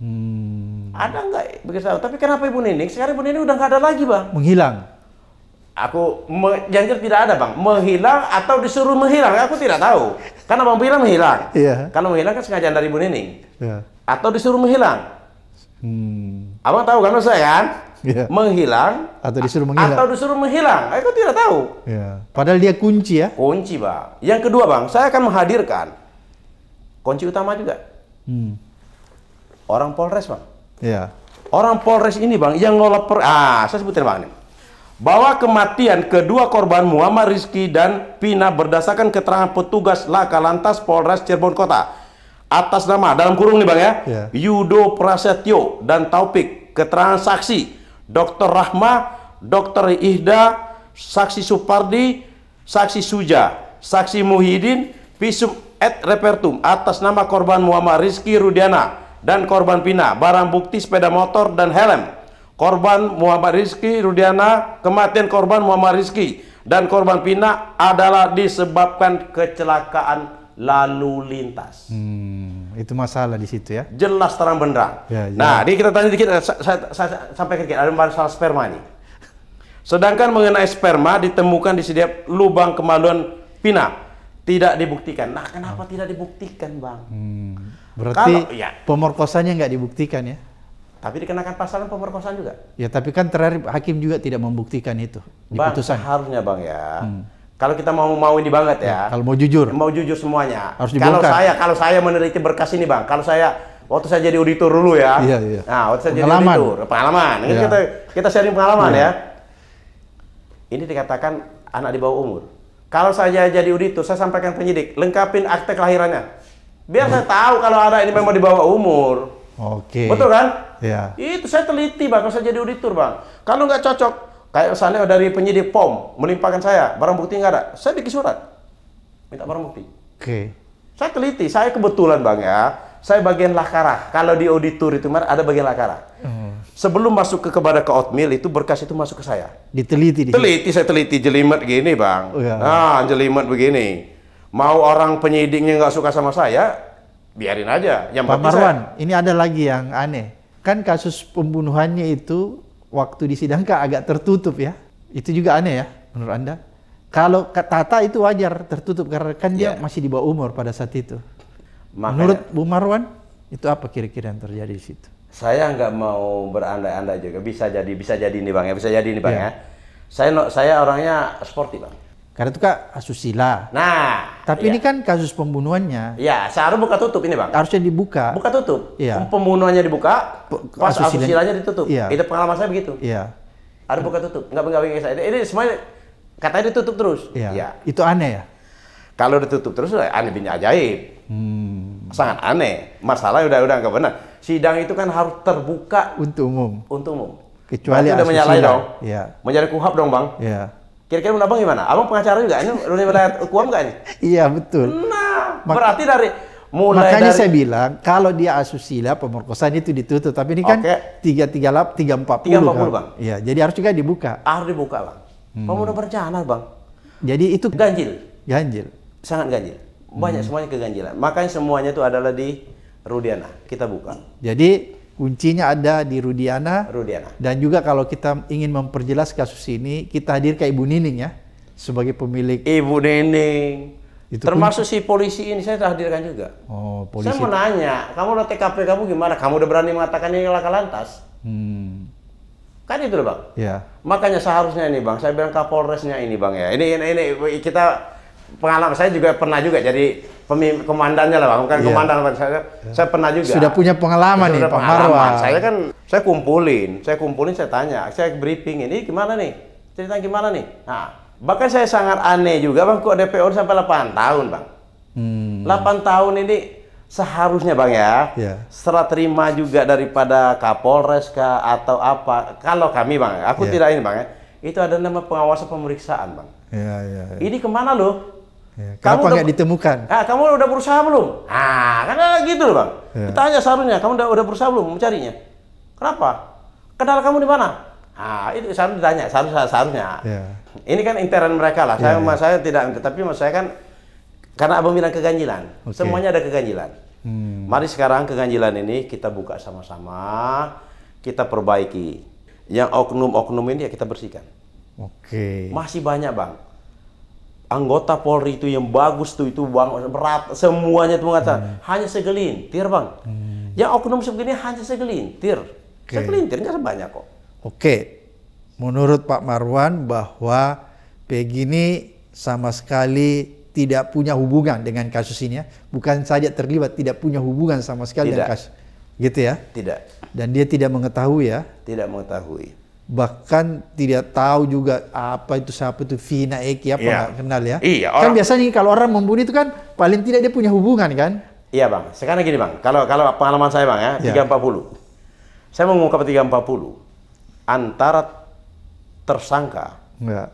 Hmm. Ada nggak Peggy Setiawan? Tapi kenapa Ibu Nining? Sekarang Ibu Nining udah nggak ada lagi bang. Menghilang. Aku me, tidak ada bang, menghilang atau disuruh menghilang, aku tidak tahu. Karena bang bilang menghilang. Iya. Yeah. Kalau menghilang kan sengaja dari Bu Nining. Yeah. Atau disuruh menghilang. Hmm. Abang tahu kan saya kan? yeah. menghilang atau disuruh menghilang atau disuruh menghilang eh, aku tidak tahu yeah. padahal dia kunci ya kunci bang yang kedua bang saya akan menghadirkan kunci utama juga hmm. orang Polres bang yeah. orang Polres ini bang yang ngelola per ah saya sebutin bang ini bahwa kematian kedua korban Muhammad Rizki dan Pina berdasarkan keterangan petugas Laka Lantas Polres Cirebon Kota atas nama dalam kurung nih Bang ya yeah. Yudo Prasetyo dan Taufik keterangan saksi Dr. Rahma, Dr. Ihda, Saksi Supardi, Saksi Suja, Saksi Muhyiddin, visum et repertum atas nama korban Muhammad Rizky Rudiana dan korban Pina, barang bukti sepeda motor dan helm. Korban Muhammad Rizky Rudiana, kematian korban Muhammad Rizky dan korban Pina adalah disebabkan kecelakaan lalu lintas. Hmm itu masalah di situ ya. Jelas terang benderang. Ya, ya. nah, ini kita tanya dikit, eh, saya, saya, saya sampaikan dikit, ada masalah sperma ini. Sedangkan mengenai sperma ditemukan di setiap lubang kemaluan pina tidak dibuktikan. Nah, kenapa oh. tidak dibuktikan, Bang? Hmm. Berarti Kalau, ya. pemerkosanya nggak dibuktikan ya? Tapi dikenakan pasal kan pemerkosaan juga. Ya, tapi kan terakhir hakim juga tidak membuktikan itu di bang, Harusnya, Bang ya. Hmm kalau kita mau mau ini banget ya. Iya, kalau mau jujur. Mau jujur semuanya. Harus dibongkar. Kalau saya kalau saya meneliti berkas ini bang, kalau saya waktu saya jadi auditor dulu ya. Iya iya. Nah waktu saya pengalaman. jadi auditor pengalaman. Ini iya. kita kita sharing pengalaman ya. ya. Ini dikatakan anak di bawah umur. Kalau saya jadi auditor, saya sampaikan penyidik, lengkapin akte kelahirannya. Biar saya tahu kalau ada ini memang di bawah umur. Oke. Betul kan? Iya. Itu saya teliti bang, kalau saya jadi auditor bang. Kalau nggak cocok, Kayak misalnya dari penyidik POM melimpahkan saya, barang bukti nggak ada. Saya bikin surat. Minta barang bukti. Oke. Okay. Saya teliti, saya kebetulan Bang ya, saya bagian lakara. Kalau di auditor itu ada bagian lakara. Hmm. Sebelum masuk ke kepada ke Otmil itu berkas itu masuk ke saya. Diteliti di Teliti saya teliti jelimet gini, Bang. Oh, iya. Nah, jelimet begini. Mau orang penyidiknya nggak suka sama saya, biarin aja. Yang Pak Marwan, saya... ini ada lagi yang aneh. Kan kasus pembunuhannya itu waktu di disidangkan agak tertutup ya. Itu juga aneh ya menurut Anda. Kalau kata itu wajar tertutup karena kan dia yeah. masih di bawah umur pada saat itu. Makanya, menurut Bu Marwan itu apa kira-kira yang terjadi di situ? Saya nggak mau berandai-andai juga. Bisa jadi, bisa jadi ini bang ya, bisa jadi ini bang yeah. ya. Saya saya orangnya sporty bang karena itu kak asusila. Nah, tapi iya. ini kan kasus pembunuhannya. Iya, seharusnya buka tutup ini bang. Harusnya dibuka. Buka tutup. Iya. Pembunuhannya dibuka, pas asusilanya, asusilanya ditutup. Iya. Itu pengalaman saya begitu. Iya. Harus buka tutup. Enggak nggak saya. Ini semuanya katanya ditutup terus. Iya. iya. Itu aneh ya. Kalau ditutup terus, ya, aneh bin ajaib. Hmm. Sangat aneh. Masalahnya udah udah nggak benar. Sidang itu kan harus terbuka untuk umum. Untuk umum. Kecuali Berarti menyalahi dong. Iya. Menjadi kuhab dong bang. Iya Kira-kira menabung gimana? Abang pengacara juga, ini wilayah hukum nggak ini? Iya betul. Nah, berarti dari mulai makanya dari... saya bilang kalau dia asusila pemerkosaan itu ditutup, tapi ini kan tiga tiga lap tiga empat puluh bang. Iya, jadi harus juga dibuka. Harus dibuka bang. Hmm. Pemuda berencana bang. Jadi itu ganjil. Ganjil. Sangat ganjil. Banyak hmm. semuanya keganjilan. Makanya semuanya itu adalah di Rudiana. Kita buka. Jadi Kuncinya ada di Rudiana. Rudiana. Dan juga kalau kita ingin memperjelas kasus ini, kita hadir ke Ibu Nining ya sebagai pemilik. Ibu Nining. Itu Termasuk kunci. si polisi ini saya hadirkan juga. Oh, polisi. Saya mau nanya, kamu udah TKP kamu gimana? Kamu udah berani mengatakan ini laka lantas? Hmm. Kan itu loh bang. Ya. Makanya seharusnya ini bang, saya bilang Kapolresnya ini bang ya. Ini ini, ini kita pengalaman saya juga pernah juga jadi pemimpin komandannya lah, bang bukan yeah. komandan saya. Yeah. Saya pernah juga. Sudah punya pengalaman sudah nih, pengalaman. Saya kan saya kumpulin, saya kumpulin saya tanya, saya briefing ini gimana nih? Cerita gimana nih? Nah, bahkan saya sangat aneh juga Bang kok DPO sampai 8 tahun, Bang. Hmm. 8 tahun ini seharusnya Bang ya, yeah. setelah terima juga daripada Kapolres kah atau apa. Kalau kami Bang, ya, aku yeah. tidak ini Bang ya. Itu ada nama pengawasan pemeriksaan, Bang. Ya, ya, ya. Ini kemana loh? Ya, kamu nggak ditemukan? Ah, kamu udah berusaha belum? Ah, kan gitu loh bang. Ya. Kita hanya sarunya, kamu udah, udah berusaha belum mencarinya? Kenapa? Kendala kamu di mana? Ah, itu saya ditanya, saru-sarunya. Ya. Ini kan intern mereka lah. Iya, saya, ya. saya tidak, tapi mas saya kan karena abang bilang keganjilan, okay. semuanya ada keganjilan. Hmm. Mari sekarang keganjilan ini kita buka sama-sama, kita perbaiki. Yang oknum-oknum ini ya kita bersihkan. Oke. Okay. Masih banyak bang anggota Polri itu yang bagus tuh itu bang berat semuanya itu mengatakan hmm. hanya segelintir bang hmm. yang oknum sebegini hanya segelintir okay. segelintir nggak banyak kok oke okay. menurut Pak Marwan bahwa Peggy ini sama sekali tidak punya hubungan dengan kasus ini ya bukan saja terlibat tidak punya hubungan sama sekali tidak. dengan kasus gitu ya tidak dan dia tidak mengetahui ya tidak mengetahui bahkan tidak tahu juga apa itu siapa itu Vina Eki apa yeah. kenal ya. Iya. Kan orang, kan biasanya kalau orang membunuh itu kan paling tidak dia punya hubungan kan. Iya bang. Sekarang gini bang. Kalau kalau pengalaman saya bang ya yeah. Iya. 340. Saya mengungkap 340 antara tersangka yeah.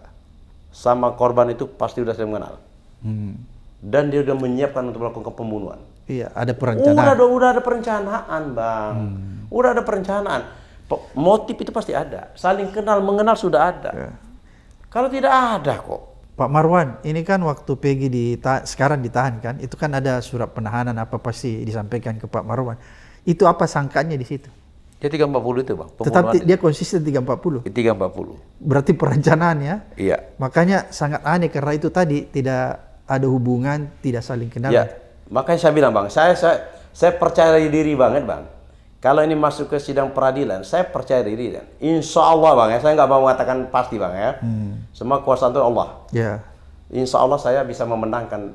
sama korban itu pasti sudah saya mengenal. Hmm. Dan dia sudah menyiapkan untuk melakukan pembunuhan. Iya, ada perencanaan. Udah, udah ada perencanaan, Bang. Hmm. Udah ada perencanaan motif itu pasti ada. Saling kenal mengenal sudah ada. Ya. Kalau tidak ada kok. Pak Marwan, ini kan waktu Peggy di sekarang ditahan kan, itu kan ada surat penahanan apa pasti disampaikan ke Pak Marwan. Itu apa sangkanya di situ? Dia 340 itu bang. Tetapi dia konsisten 340. 340. Berarti perencanaan ya? Iya. Makanya sangat aneh karena itu tadi tidak ada hubungan, tidak saling kenal. Iya. Makanya saya bilang bang, saya saya, saya percaya diri banget bang kalau ini masuk ke sidang peradilan, saya percaya diri dan insya Allah bang ya, saya nggak mau mengatakan pasti bang ya. Hmm. Semua kuasa itu Allah. Yeah. Insya Allah saya bisa memenangkan.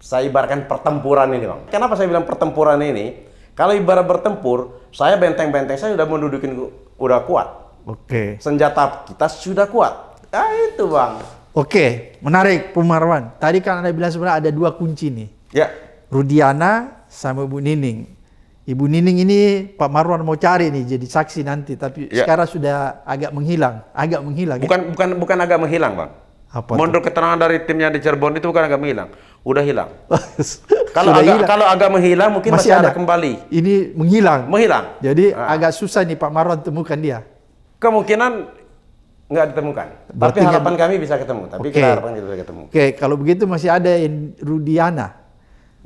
Saya ibaratkan pertempuran ini bang. Kenapa saya bilang pertempuran ini? Kalau ibarat bertempur, saya benteng-benteng saya sudah mendudukin udah kuat. Oke. Okay. Senjata kita sudah kuat. Nah itu bang. Oke, okay. menarik Pumarwan. Tadi kan anda bilang sebenarnya ada dua kunci nih. Ya. Yeah. Rudiana sama Bu Nining Ibu Nining ini Pak Marwan mau cari nih jadi saksi nanti, tapi ya. sekarang sudah agak menghilang, agak menghilang. Ya? Bukan ya? bukan bukan agak menghilang, Bang. Apa Menurut keterangan dari timnya di Cirebon itu bukan agak menghilang, udah hilang. kalau agak hilang. kalau agak menghilang mungkin masih, masih ada. ada kembali. Ini menghilang. Menghilang. Jadi nah. agak susah nih Pak Marwan temukan dia. Kemungkinan nggak ditemukan. Berarti tapi harapan kami bisa ketemu. Tapi okay. kita harapan kita ketemu. Oke, okay. kalau begitu masih ada Rudiana.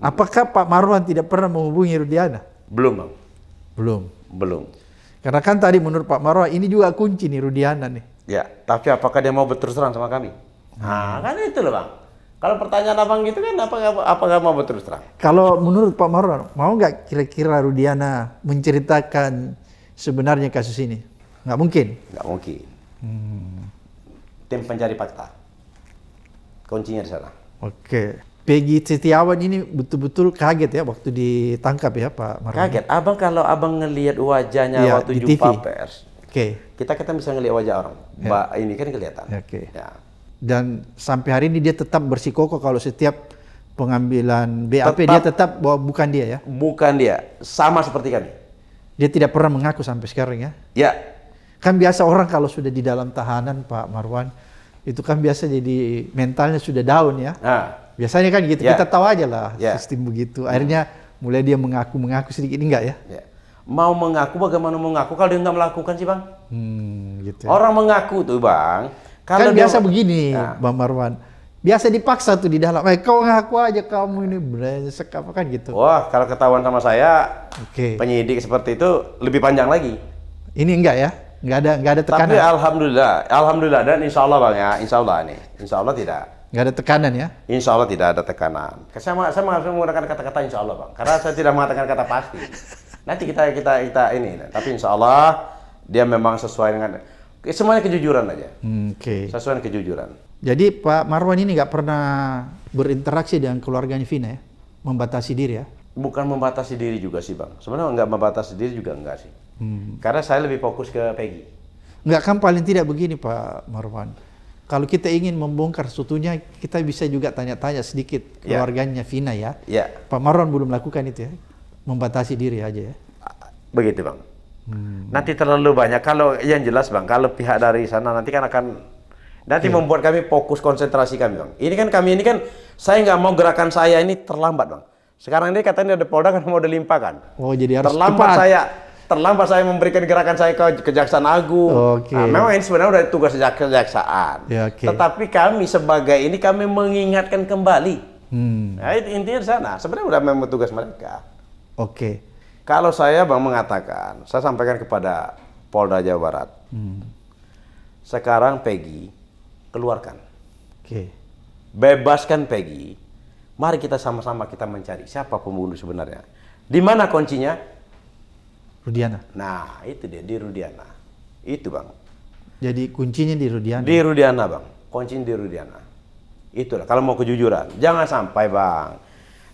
Apakah Pak Marwan tidak pernah menghubungi Rudiana? Belum bang. Belum. Belum. Karena kan tadi menurut Pak Marwah ini juga kunci nih Rudiana nih. Ya, tapi apakah dia mau berterus terang sama kami? Hmm. Nah, kan itu loh bang. Kalau pertanyaan abang gitu kan apa apa, apa gak mau berterus terang? Kalau menurut Pak Marwan, mau nggak kira-kira Rudiana menceritakan sebenarnya kasus ini? Nggak mungkin. Nggak mungkin. Hmm. Tim pencari fakta. Kuncinya di sana. Oke. Okay. Peggy Setiawan ini betul-betul kaget ya waktu ditangkap ya Pak Marwan. Kaget. Abang kalau abang ngelihat wajahnya ya, waktu di TV. pers, okay. kita kita bisa ngelihat wajah orang. Ya. Mbak ini kan kelihatan. Okay. Ya. Dan sampai hari ini dia tetap bersikokoh kalau setiap pengambilan BAP tetap, dia tetap bahwa bukan dia ya. Bukan dia. Sama seperti kami. Dia tidak pernah mengaku sampai sekarang ya. Ya. Kan biasa orang kalau sudah di dalam tahanan Pak Marwan itu kan biasa jadi mentalnya sudah down ya. Nah Biasanya kan gitu. Yeah. Kita tahu aja lah yeah. sistem begitu. Akhirnya mulai dia mengaku-mengaku sedikit ini enggak ya? Yeah. Mau mengaku bagaimana mengaku kalau dia nggak melakukan sih bang? Hmm, gitu. Ya. Orang mengaku tuh bang. Kalau kan biasa begini, nah. bang Marwan biasa dipaksa tuh di dalam. Eh kau ngaku aja kamu ini brengsek apa kan gitu. Wah kalau ketahuan sama saya, okay. penyidik seperti itu lebih panjang lagi. Ini enggak ya? Enggak ada enggak ada tekanan. Tapi alhamdulillah, alhamdulillah dan insya Allah bang ya, insya Allah nih, insya Allah tidak. Nggak ada tekanan ya? Insya Allah tidak ada tekanan. Saya, saya menggunakan kata-kata insya Allah, Bang. Karena saya tidak mengatakan kata pasti. Nanti kita kita kita ini. Nah, tapi insya Allah dia memang sesuai dengan semuanya kejujuran aja. Hmm, oke. Okay. Sesuai dengan kejujuran. Jadi Pak Marwan ini nggak pernah berinteraksi dengan keluarganya Vina ya? Membatasi diri ya? Bukan membatasi diri juga sih, Bang. Sebenarnya nggak membatasi diri juga enggak sih. Hmm. Karena saya lebih fokus ke Peggy. Nggak kan paling tidak begini Pak Marwan kalau kita ingin membongkar sesuatunya, kita bisa juga tanya-tanya sedikit ya. keluarganya yeah. Vina ya. Yeah. Pak Marwan belum lakukan itu ya, membatasi diri aja ya. Begitu bang. Hmm. Nanti terlalu banyak. Kalau yang jelas bang, kalau pihak dari sana nanti kan akan nanti yeah. membuat kami fokus konsentrasi kami bang. Ini kan kami ini kan saya nggak mau gerakan saya ini terlambat bang. Sekarang ini katanya ada Polda kan mau dilimpahkan. Oh jadi harus terlambat cepat. saya terlambat saya memberikan gerakan saya ke Kejaksaan Agung. Okay. Nah, memang ini sebenarnya sudah tugas sejak kejaksaan. Yeah, okay. Tetapi kami sebagai ini kami mengingatkan kembali. Hmm. Nah, intinya di sana. Sebenarnya sudah memang tugas mereka. Oke. Okay. Kalau saya bang mengatakan, saya sampaikan kepada Polda Jawa Barat. Hmm. Sekarang Peggy keluarkan. Oke. Okay. Bebaskan Peggy. Mari kita sama-sama kita mencari siapa pembunuh sebenarnya. Di mana kuncinya? Rudiana. Nah, itu dia di Rudiana. Itu, Bang. Jadi kuncinya di Rudiana. Di Rudiana, Bang. Kuncinya di Rudiana. Itulah kalau mau kejujuran. Jangan sampai, Bang.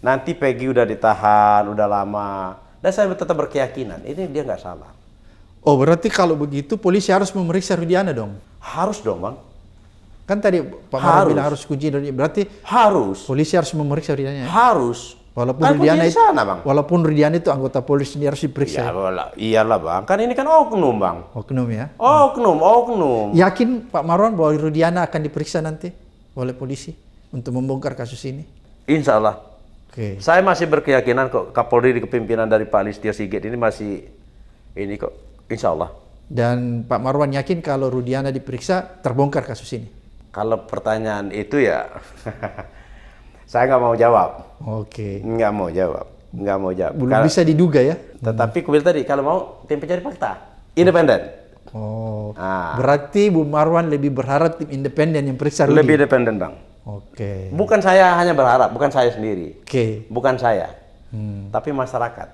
Nanti Peggy udah ditahan, udah lama. Dan saya tetap berkeyakinan, ini dia nggak salah. Oh, berarti kalau begitu polisi harus memeriksa Rudiana dong? Harus dong, Bang. Kan tadi Pak harus. bilang harus kunci Berarti harus. Polisi harus memeriksa Rudiana. Harus. Walaupun kan Ridiana itu, sana, bang. walaupun Ridiana itu anggota polisi ini harus diperiksa. Ya, ya iyalah bang, kan ini kan oknum bang. Oknum ya. Oknum, oknum. Yakin Pak Marwan bahwa Rudiana akan diperiksa nanti oleh polisi untuk membongkar kasus ini? Insya Allah. Oke. Okay. Saya masih berkeyakinan kok Kapolri di kepimpinan dari Pak Listio Sigit ini masih ini kok Insya Allah. Dan Pak Marwan yakin kalau Rudiana diperiksa terbongkar kasus ini? Kalau pertanyaan itu ya Saya nggak mau jawab. Oke. Okay. Nggak mau jawab. Nggak mau jawab. Belum Karena, bisa diduga ya. Tetapi kubil tadi kalau mau tim pencari fakta independen. Oh. Nah. Berarti Bu Marwan lebih berharap tim independen yang periksa lebih. Lebih independen bang. Oke. Okay. Bukan saya hanya berharap, bukan saya sendiri. Oke. Okay. Bukan saya, hmm. tapi masyarakat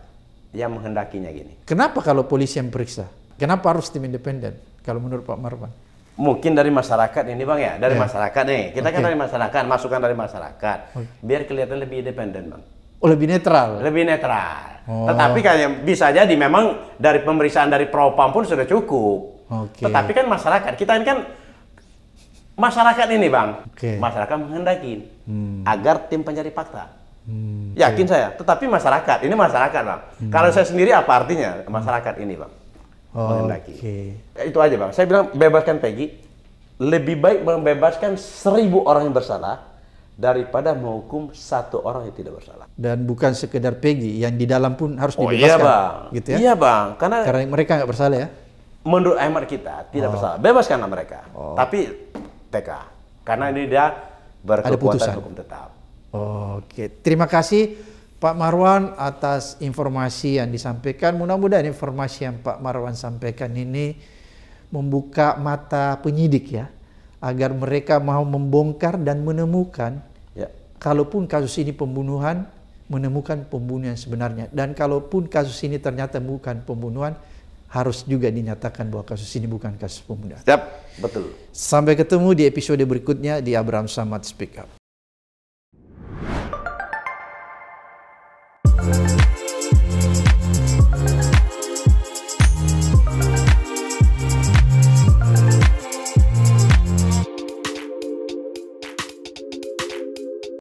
yang menghendakinya gini. Kenapa kalau polisi yang periksa? Kenapa harus tim independen? Kalau menurut Pak Marwan? mungkin dari masyarakat ini bang ya dari yeah. masyarakat nih kita okay. kan dari masyarakat masukan dari masyarakat biar kelihatan lebih independen bang oh lebih netral lebih netral oh. tetapi kayak bisa jadi memang dari pemeriksaan dari propam pun sudah cukup okay. tetapi kan masyarakat kita ini kan masyarakat ini bang okay. masyarakat menghendaki hmm. agar tim pencari fakta hmm, yakin okay. saya tetapi masyarakat ini masyarakat bang hmm. kalau saya sendiri apa artinya masyarakat ini bang oh, mengendaki. Okay. Itu aja bang. Saya bilang bebaskan Peggy. Lebih baik membebaskan seribu orang yang bersalah daripada menghukum satu orang yang tidak bersalah. Dan bukan sekedar Peggy, yang di dalam pun harus oh, Iya bang, gitu ya? Iya bang, karena karena mereka nggak bersalah ya. Menurut Ahmad kita tidak oh. bersalah, bebaskanlah mereka. Oh. Tapi TK, karena ini dia berkekuatan hukum tetap. Oke, terima kasih. Pak Marwan atas informasi yang disampaikan. Mudah-mudahan informasi yang Pak Marwan sampaikan ini membuka mata penyidik ya agar mereka mau membongkar dan menemukan ya. kalaupun kasus ini pembunuhan menemukan pembunuhan sebenarnya dan kalaupun kasus ini ternyata bukan pembunuhan harus juga dinyatakan bahwa kasus ini bukan kasus pembunuhan. Siap, betul. Sampai ketemu di episode berikutnya di Abraham Samad Speak Up. Thank you.